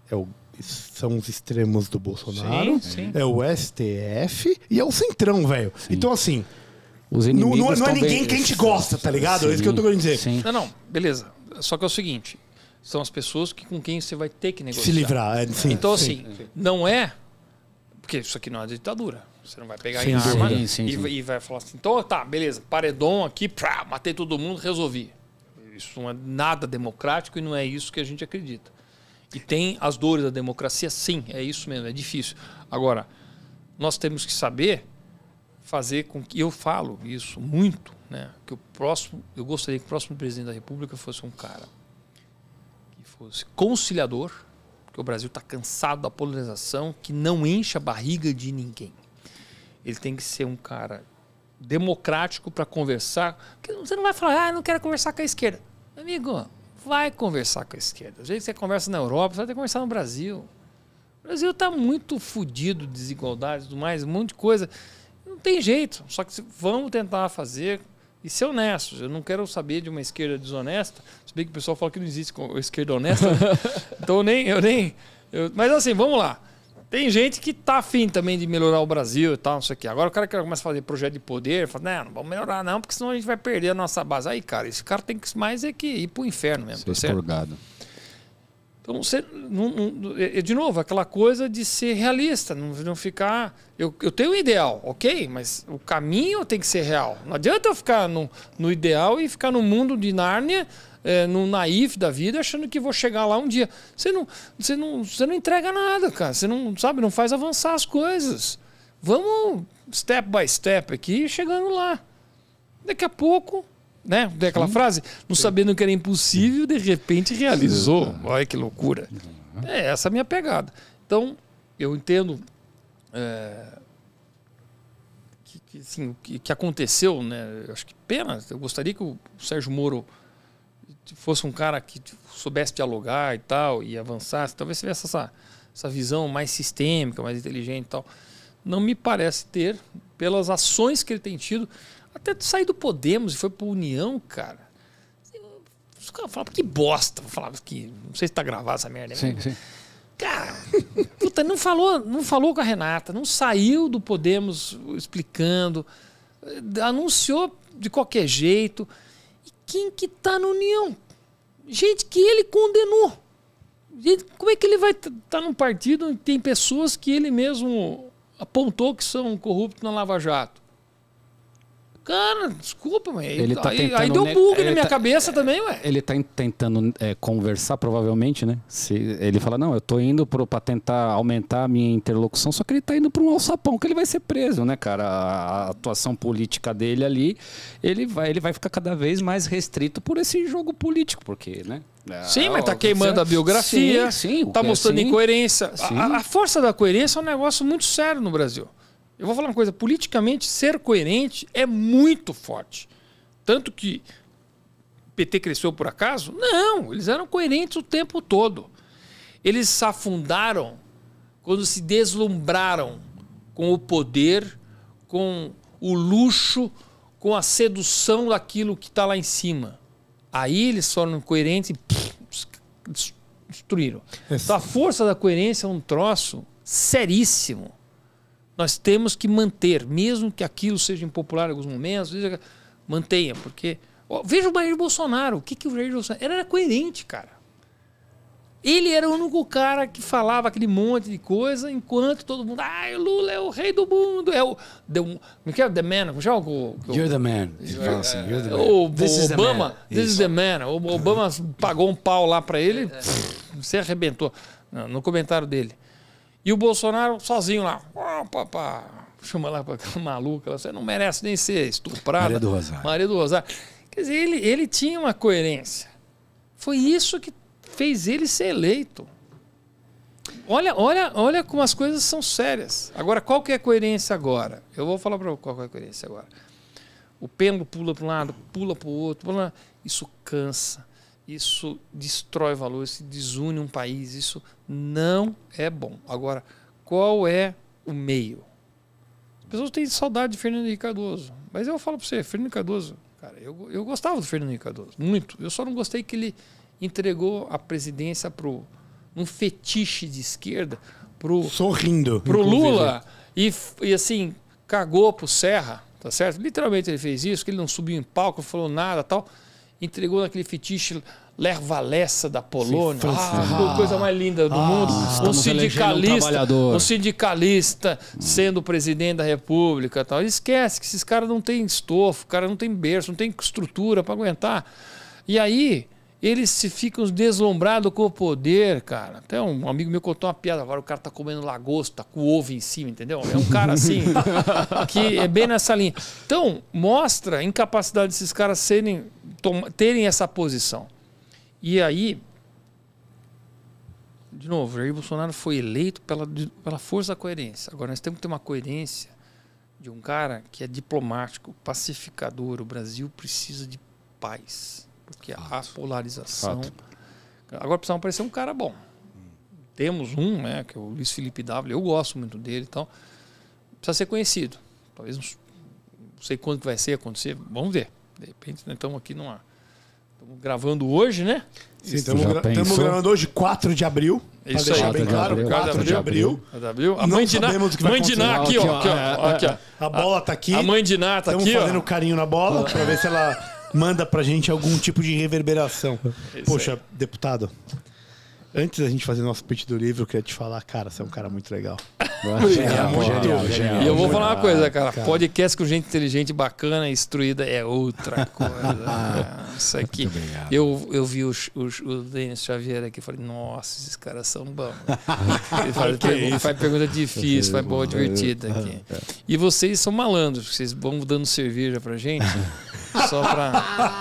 é o, são os extremos do Bolsonaro, sim, sim. é o STF e é o Centrão, velho. Então, assim. Os inimigos não, não é, é ninguém bem... que a gente gosta, tá ligado? Sim, é isso que eu tô querendo dizer. Sim. Não, não, beleza. Só que é o seguinte: são as pessoas que, com quem você vai ter que negociar. Se livrar, é, sim. Então, assim, não é. Porque isso aqui não é ditadura. Você não vai pegar sim, em arma sim, sim, e, sim. e, vai falar assim, então tá, beleza, paredão aqui, pra, matei todo mundo, resolvi. Isso não é nada democrático e não é isso que a gente acredita. E tem as dores da democracia, sim, é isso mesmo, é difícil. Agora, nós temos que saber fazer com que eu falo isso muito, né? Que o próximo, eu gostaria que o próximo presidente da República fosse um cara que fosse conciliador, porque o Brasil está cansado da polarização, que não enche a barriga de ninguém ele tem que ser um cara democrático para conversar. Porque você não vai falar, ah, não quero conversar com a esquerda. Amigo, vai conversar com a esquerda. Do jeito que você conversa na Europa, você vai ter que conversar no Brasil. O Brasil está muito fodido de desigualdades, tudo mais, um monte de coisa. Não tem jeito. Só que vamos tentar fazer e ser honestos. Eu não quero saber de uma esquerda desonesta. Se bem que o pessoal fala que não existe esquerda honesta. Né? [LAUGHS] então nem, eu nem. Eu, mas assim, vamos lá. Tem gente que tá afim também de melhorar o Brasil e tal, não sei o quê. Agora o cara que começa a fazer projeto de poder, fala, não, não vamos melhorar não, porque senão a gente vai perder a nossa base. Aí, cara, esse cara tem que mais é que ir pro inferno mesmo. tá expurgado. Certo? Então, você, não, não, é, é, de novo, aquela coisa de ser realista, não, não ficar. Eu, eu tenho um ideal, ok, mas o caminho tem que ser real. Não adianta eu ficar no, no ideal e ficar no mundo de Nárnia, é, no naif da vida, achando que vou chegar lá um dia. Você não, você não, você não entrega nada, cara. Você não, sabe, não faz avançar as coisas. Vamos step by step aqui, chegando lá. Daqui a pouco né? Tem aquela Sim. frase? Não Sim. sabendo que era impossível, de repente realizou. Sim. Olha que loucura. Uhum. É essa é a minha pegada. Então, eu entendo é, que, que, assim, que, que, aconteceu, né? Eu acho que pena. Eu gostaria que o Sérgio Moro fosse um cara que soubesse dialogar e tal, e avançasse. Talvez tivesse essa, essa visão mais sistêmica, mais inteligente e tal. Não me parece ter, pelas ações que ele tem tido, até tu sair do Podemos e foi pro União, cara. Os caras falavam, que bosta. Falava que. Não sei se tá gravado essa merda. Né? Sim, sim. Cara, puta, não falou, não falou com a Renata, não saiu do Podemos explicando, anunciou de qualquer jeito. E quem que tá na União? Gente que ele condenou. Gente, como é que ele vai estar tá num partido onde tem pessoas que ele mesmo apontou que são corruptos na Lava Jato? Cara, desculpa, mas ele tá aí, tentando, aí deu bug na minha tá, cabeça também, ué. Ele tá tentando é, conversar, provavelmente, né? Se, ele fala, não, eu tô indo pro, pra tentar aumentar a minha interlocução, só que ele tá indo pra um alçapão, que ele vai ser preso, né, cara? A, a atuação política dele ali, ele vai, ele vai ficar cada vez mais restrito por esse jogo político, porque, né? É, sim, mas tá queimando a biografia, sim, sim, tá é mostrando incoerência. A, a força da coerência é um negócio muito sério no Brasil. Eu vou falar uma coisa: politicamente, ser coerente é muito forte. Tanto que o PT cresceu por acaso? Não, eles eram coerentes o tempo todo. Eles se afundaram quando se deslumbraram com o poder, com o luxo, com a sedução daquilo que está lá em cima. Aí eles foram coerentes e pff, destruíram. Então a força da coerência é um troço seríssimo nós temos que manter, mesmo que aquilo seja impopular em alguns momentos, mantenha, porque. veja o Jair Bolsonaro. O que, que o Jair Bolsonaro. era coerente, cara. Ele era o único cara que falava aquele monte de coisa, enquanto todo mundo. Ah, Lula é o rei do mundo. É o. The, como é que é? The man. Como chama? O, you're the man. fala assim, O, this Obama. This is the man. O Obama pagou um pau lá para ele. É, é. Você arrebentou. no comentário dele. E o Bolsonaro sozinho lá, ah, papá, chama lá para aquela maluca, você não merece nem ser estuprada. Maria do Rosário. Maria do Rosário. Quer dizer, ele, ele tinha uma coerência. Foi isso que fez ele ser eleito. Olha, olha, olha como as coisas são sérias. Agora, qual que é a coerência agora? Eu vou falar para qual que é a coerência agora. O pêndulo pula para um lado, pula para o outro, pula... isso cansa isso destrói valor, isso desune um país, isso não é bom. Agora, qual é o meio? As pessoas têm saudade de Fernando Henrique Cardoso, mas eu falo para você, Fernando Cardoso, cara, eu, eu gostava do Fernando Henrique Cardoso, muito. Eu só não gostei que ele entregou a presidência para um fetiche de esquerda, pro sorrindo, pro Lula e, e assim cagou pro Serra, tá certo? Literalmente ele fez isso, que ele não subiu em palco, não falou nada, tal entregou naquele fetiche Lessa da Polônia, Sim, ah, coisa mais linda do ah, mundo, um sindicalista, um, um sindicalista sendo presidente da República, tal. esquece que esses caras não têm estofo, cara não tem berço, não tem estrutura para aguentar. E aí eles se ficam deslumbrados com o poder, cara. Até um amigo meu contou uma piada agora, o cara tá comendo lagosta com ovo em cima, entendeu? É um cara assim, [LAUGHS] que é bem nessa linha. Então, mostra a incapacidade desses caras serem terem essa posição. E aí, de novo, Jair Bolsonaro foi eleito pela, pela força da coerência. Agora, nós temos que ter uma coerência de um cara que é diplomático, pacificador. O Brasil precisa de paz. Porque Fato. a polarização. Fato. Agora precisamos aparecer um cara bom. Temos um, né, que é o Luiz Felipe W. Eu gosto muito dele então, Precisa ser conhecido. Talvez não sei quando que vai ser, acontecer. Vamos ver. De repente, nós né, estamos aqui numa. Estamos gravando hoje, né? estamos, gra gravando hoje, 4 de abril. Isso pra deixar bem claro, abril, 4, 4 de abril. De abril. A mãe de Ná, mãe de Ná aqui, ó. Aqui, ó, aqui, ó. A bola está aqui. A mãe de Ná tá estamos aqui, ó. fazendo carinho na bola para ver se ela manda pra gente algum tipo de reverberação. Isso Poxa, aí. deputado, antes da gente fazer nosso pedido do livro, eu queria te falar, cara, você é um cara muito legal. Genial, genial, genial, e eu vou falar uma coisa, cara, cara. Podcast com gente inteligente, bacana, instruída é outra [LAUGHS] coisa. Isso aqui. Eu, eu vi os, os, o Denis Xavier aqui e falei, nossa, esses caras são bons. [LAUGHS] Ele fala, pergunta, faz pergunta difícil, faz boa, divertida aqui. É, é. E vocês são malandros, vocês vão dando cerveja pra gente. [LAUGHS] Só pra,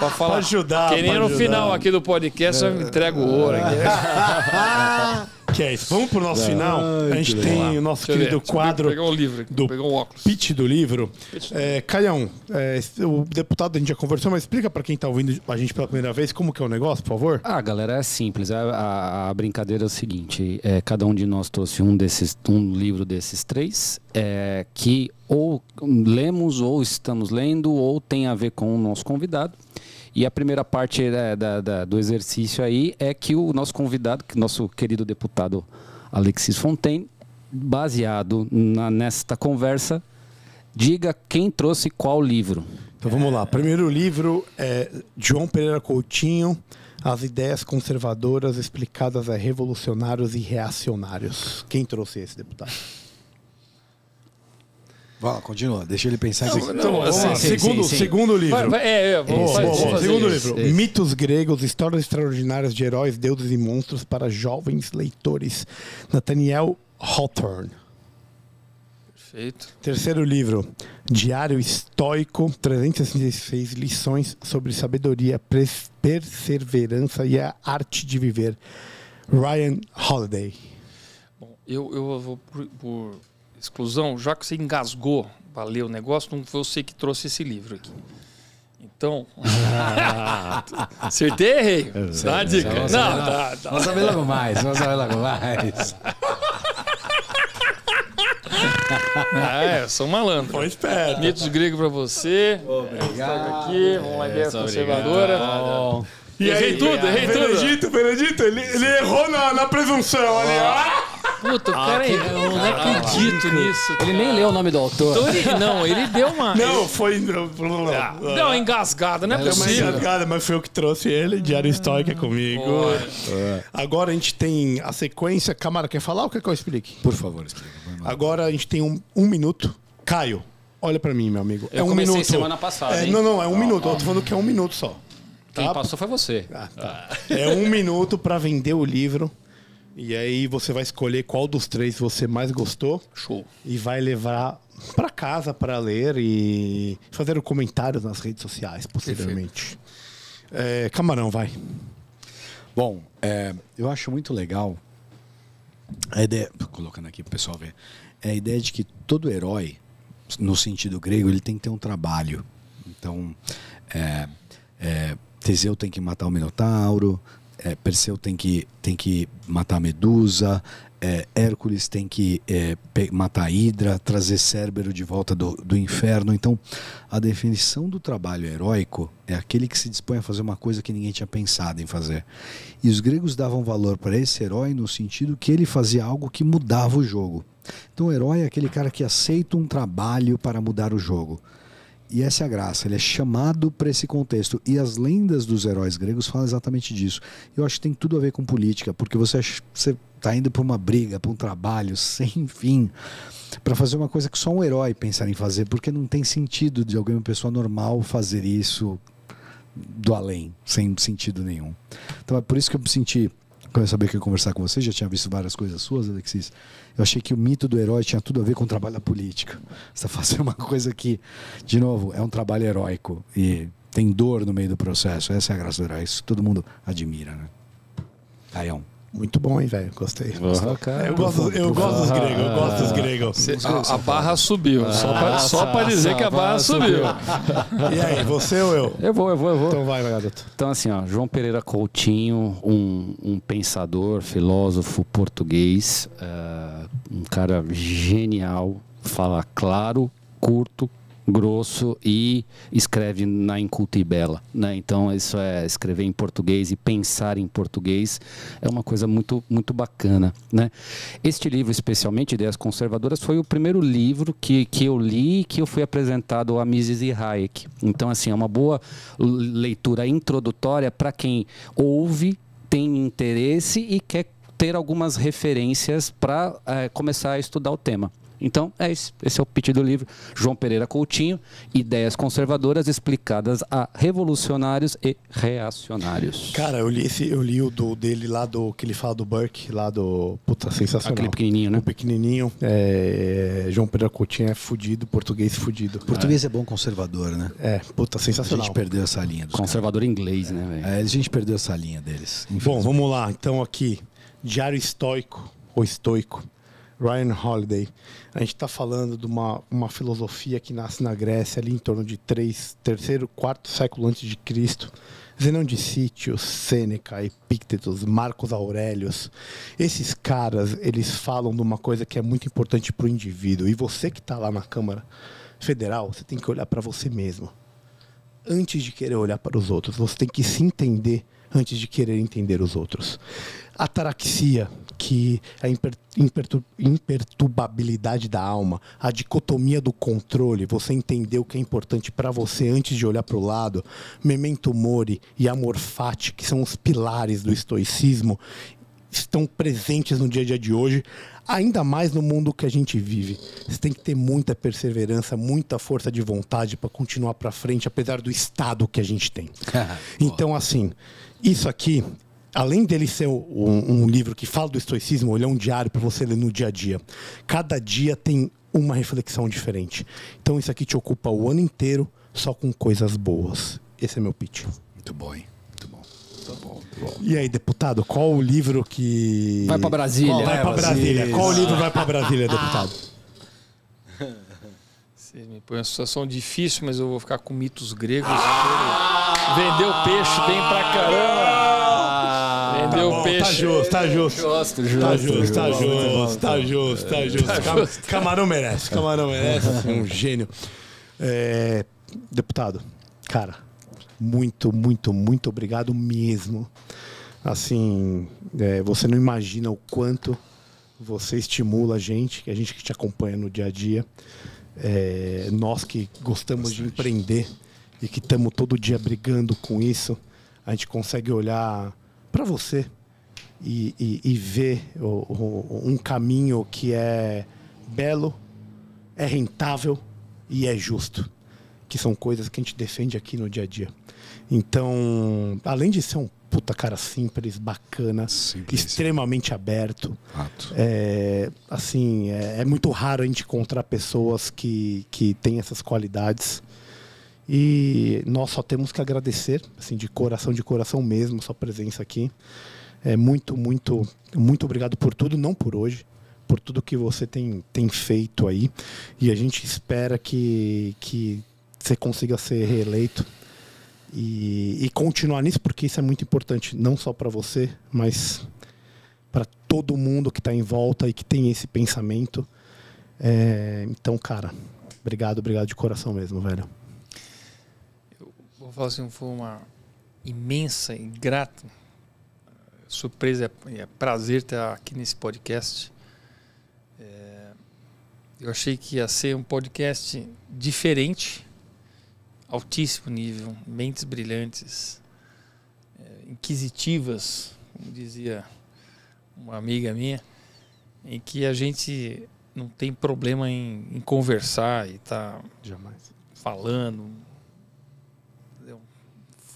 pra falar. Pra ajudar, Que nem no final aqui do podcast, eu entrego ouro. Aqui. É que é isso. Vamos pro nosso final. Ai, a gente tem legal. o nosso Deixa querido ver. quadro. Pegou o livro, do pegou o óculos. Pitch do livro. Pitch. É, é, o deputado a gente já conversou, mas explica para quem tá ouvindo a gente pela primeira vez como que é o negócio, por favor. Ah, galera, é simples. A, a, a brincadeira é o seguinte: é, cada um de nós trouxe um desses, um livro desses três, é, que ou lemos, ou estamos lendo, ou tem a ver com o nosso convidado. E a primeira parte né, da, da, do exercício aí é que o nosso convidado, que nosso querido deputado Alexis Fontaine, baseado na, nesta conversa, diga quem trouxe qual livro. Então vamos lá. Primeiro livro é João Pereira Coutinho, As Ideias Conservadoras Explicadas a Revolucionários e Reacionários. Quem trouxe esse deputado? Vai continua. Deixa ele pensar. Não, não, então, assim, segundo, sim, sim. segundo livro. Vai, vai, é, é, vou, vou, segundo isso, livro. Isso. Mitos gregos, histórias extraordinárias de heróis, deuses e monstros para jovens leitores. Nathaniel Hawthorne. Perfeito. Terceiro livro, Diário Estoico, 366 lições sobre sabedoria, perseverança e a arte de viver. Ryan Holiday. Bom, eu, eu vou por, por exclusão, já que você engasgou para ler o negócio, não foi você que trouxe esse livro aqui. Então. [LAUGHS] Acertei, errei. É, dá uma é, dica. Vamos não, saber, dá, Vamos saber logo mais. Vamos saber logo mais. Ah, [LAUGHS] é, eu sou malandro. Foi esperto. Mitos grego para você. Obrigado. Aqui, uma é, ideia é, conservadora. E errei aí, tudo, errei tudo. Benedito, Benedito, ele, ele errou na, na presunção ali. Ah! Puta, ah, cara, é que... eu não acredito ah, nisso. Ele nem leu o nome do autor. não, ele deu uma. Não, foi. Ah, deu uma engasgada, não é, é possível. engasgada, mas foi eu que trouxe ele, Diário Histórica ah, comigo. É. Agora a gente tem a sequência. Camara, quer falar ou quer que eu explique? Por favor, explique. Agora a gente tem um, um minuto. Caio, olha pra mim, meu amigo. Eu é um minuto. semana passada. É, não, não, é um tá minuto. Oh. Eu tô falando que é um minuto só. Quem tá? passou foi você. Ah, tá. ah. É um minuto para vender o livro e aí você vai escolher qual dos três você mais gostou. Show. E vai levar para casa para ler e fazer um comentários nas redes sociais, possivelmente. É, camarão, vai. Bom, é, eu acho muito legal a ideia. Colocando aqui pro pessoal ver. É a ideia de que todo herói, no sentido grego, ele tem que ter um trabalho. Então, é, é Teseu tem que matar o Minotauro, é, Perseu tem que, tem que matar Medusa, é, Hércules tem que é, matar Hidra, trazer Cérbero de volta do, do inferno. Então, a definição do trabalho heróico é aquele que se dispõe a fazer uma coisa que ninguém tinha pensado em fazer. E os gregos davam valor para esse herói no sentido que ele fazia algo que mudava o jogo. Então, o herói é aquele cara que aceita um trabalho para mudar o jogo. E essa é a graça, ele é chamado para esse contexto. E as lendas dos heróis gregos falam exatamente disso. Eu acho que tem tudo a ver com política, porque você está indo para uma briga, para um trabalho [LAUGHS] sem fim, para fazer uma coisa que só um herói pensar em fazer, porque não tem sentido de alguém, uma pessoa normal, fazer isso do além, sem sentido nenhum. Então é por isso que eu me senti quando eu sabia que eu ia conversar com você, já tinha visto várias coisas suas, Alexis. Eu achei que o mito do herói tinha tudo a ver com o trabalho da política. [LAUGHS] Você está fazendo uma coisa que, de novo, é um trabalho heróico e tem dor no meio do processo. Essa é a graça do herói. Isso todo mundo admira, né? Caião. Muito bom, hein, velho? Gostei. Uhum, cara, eu gosto, eu gosto dos gregos, eu ah. gosto dos gregos. a, a, barra subiu. Ah, só para só pra dizer que a barra, barra subiu. subiu. e aí, você ou eu? Eu vou, eu vou, eu vou. Então vai, garoto. Então, assim, ó, João Pereira Coutinho, um, um pensador, filósofo português, uh, um cara genial, fala claro, curto, grosso e escreve na inculta e bela. Né? Então, isso é escrever em português e pensar em português é uma coisa muito, muito bacana. Né? Este livro, especialmente, Ideias Conservadoras, foi o primeiro livro que, que eu li e que eu fui apresentado a e Hayek. Então, assim, é uma boa leitura introdutória para quem ouve, tem interesse e quer ter algumas referências para é, eh, começar a estudar o tema. Então, é Esse. esse é o pitch do livro. João Pereira Coutinho, Ideias Conservadoras Explicadas a Revolucionários e Reacionários. Cara, eu li, esse, eu li o do, dele lá do. que ele fala do Burke, lá do. Puta, sensacional. Aquele pequenininho, né? O pequenininho. É, João Pereira Coutinho é fudido, português fudido. Português é, é bom conservador, né? É, puta, sensacional. A gente perdeu essa linha. conservador inglês, né, é. né, velho? É, a gente perdeu essa linha deles. Bom, vamos lá. Então, aqui, Diário Estoico, ou Estoico. Ryan Holiday. A gente está falando de uma, uma filosofia que nasce na Grécia ali em torno de três, terceiro, quarto século antes de Cristo. Zenão de Sítio, Sêneca, Epíctetos, Marcos Aurélios. Esses caras, eles falam de uma coisa que é muito importante para o indivíduo. E você que está lá na Câmara Federal, você tem que olhar para você mesmo. Antes de querer olhar para os outros, você tem que se entender antes de querer entender os outros. Ataraxia, que a imper, imperturbabilidade da alma, a dicotomia do controle, você entender o que é importante para você antes de olhar para o lado, memento mori e amor fati, que são os pilares do estoicismo, estão presentes no dia a dia de hoje, ainda mais no mundo que a gente vive. Você tem que ter muita perseverança, muita força de vontade para continuar para frente, apesar do estado que a gente tem. [LAUGHS] então, assim, isso aqui além dele ser um, um, livro que fala do estoicismo, ele é um diário para você ler no dia a dia. Cada dia tem uma reflexão diferente. Então isso aqui te ocupa o ano inteiro só com coisas boas. Esse é meu pitch. Muito bom, hein? Muito bom. Tá Muito tá bom, E aí, deputado, qual o livro que. Vai para Brasília. Qual, vai é, para Brasília. Qual o livro vai para Brasília, [LAUGHS] deputado? Você me põe uma situação difícil, mas eu vou ficar com mitos gregos. Ah! Vendeu peixe bem pra caramba. Vendeu tá, tá peixe. Tá justo, tá justo. Tá justo, tá justo. Tá justo, tá justo, tá justo, tá justo. Camarão merece, camarão merece. É um gênio. É, deputado, cara, muito, muito, muito obrigado mesmo. Assim, é, você não imagina o quanto você estimula a gente, que a gente que te acompanha no dia a dia, é, nós que gostamos Bastante. de empreender e que estamos todo dia brigando com isso, a gente consegue olhar para você e, e, e ver o, o, um caminho que é belo, é rentável e é justo, que são coisas que a gente defende aqui no dia a dia. Então, além de ser um puta cara simples, bacana, simples. extremamente aberto. É, assim, é, é, muito raro a gente encontrar pessoas que, que têm essas qualidades. E nós só temos que agradecer, assim, de coração, de coração mesmo, sua presença aqui. É muito, muito, muito obrigado por tudo, não por hoje, por tudo que você tem, tem feito aí. E a gente espera que, que você consiga ser reeleito e, e continuar nisso, porque isso é muito importante, não só para você, mas para todo mundo que está em volta e que tem esse pensamento. É, então, cara, obrigado, obrigado de coração mesmo, velho vou falar assim, foi uma imensa e grata eh, surpresa e é prazer estar aqui nesse podcast. É, eu achei que ia ser um podcast diferente, altíssimo nível, mentes brilhantes, é, inquisitivas, como dizia uma amiga minha, em que a gente não tem problema em, em conversar e tá falando,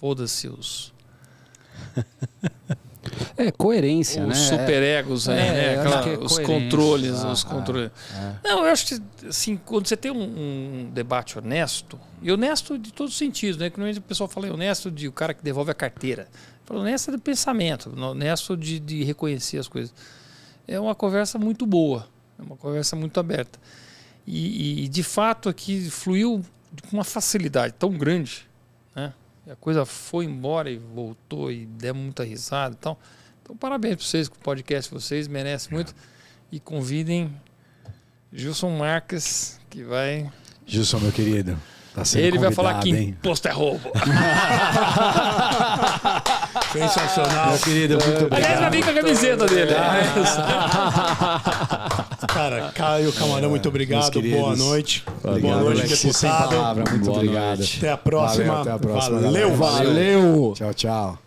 Foda-se os. [LAUGHS] É, coerência, os né? Os superegos aí, é, né? é os controles, ah, os ah, controles. Ah. Não, eu acho que, assim, quando você tem um, um, debate honesto, e honesto de todos os sentidos, né? Que o pessoal fala honesto de o cara que devolve a carteira. Fala honesto é de pensamento, honesto de, de reconhecer as coisas. É uma conversa muito boa, é uma conversa muito aberta. E, e de fato aqui fluiu com uma facilidade tão grande e a coisa foi embora e voltou e deu muita risada e tal. Então, parabéns para vocês, com o podcast vocês merecem muito. E convidem Gilson Marques, que vai. Gilson, meu querido. Tá ele vai falar que imposto é roubo. [LAUGHS] Sensacional. Meu querido, muito obrigado. Aliás, vai vir com a camiseta dele. É. [LAUGHS] Cara, Caio Camarão, muito obrigado. Boa noite. Obrigado, boa noite, deputado. palavra, muito boa obrigado. Noite. Até a próxima. Valeu, até a próxima Valeu. Valeu. Tchau, tchau.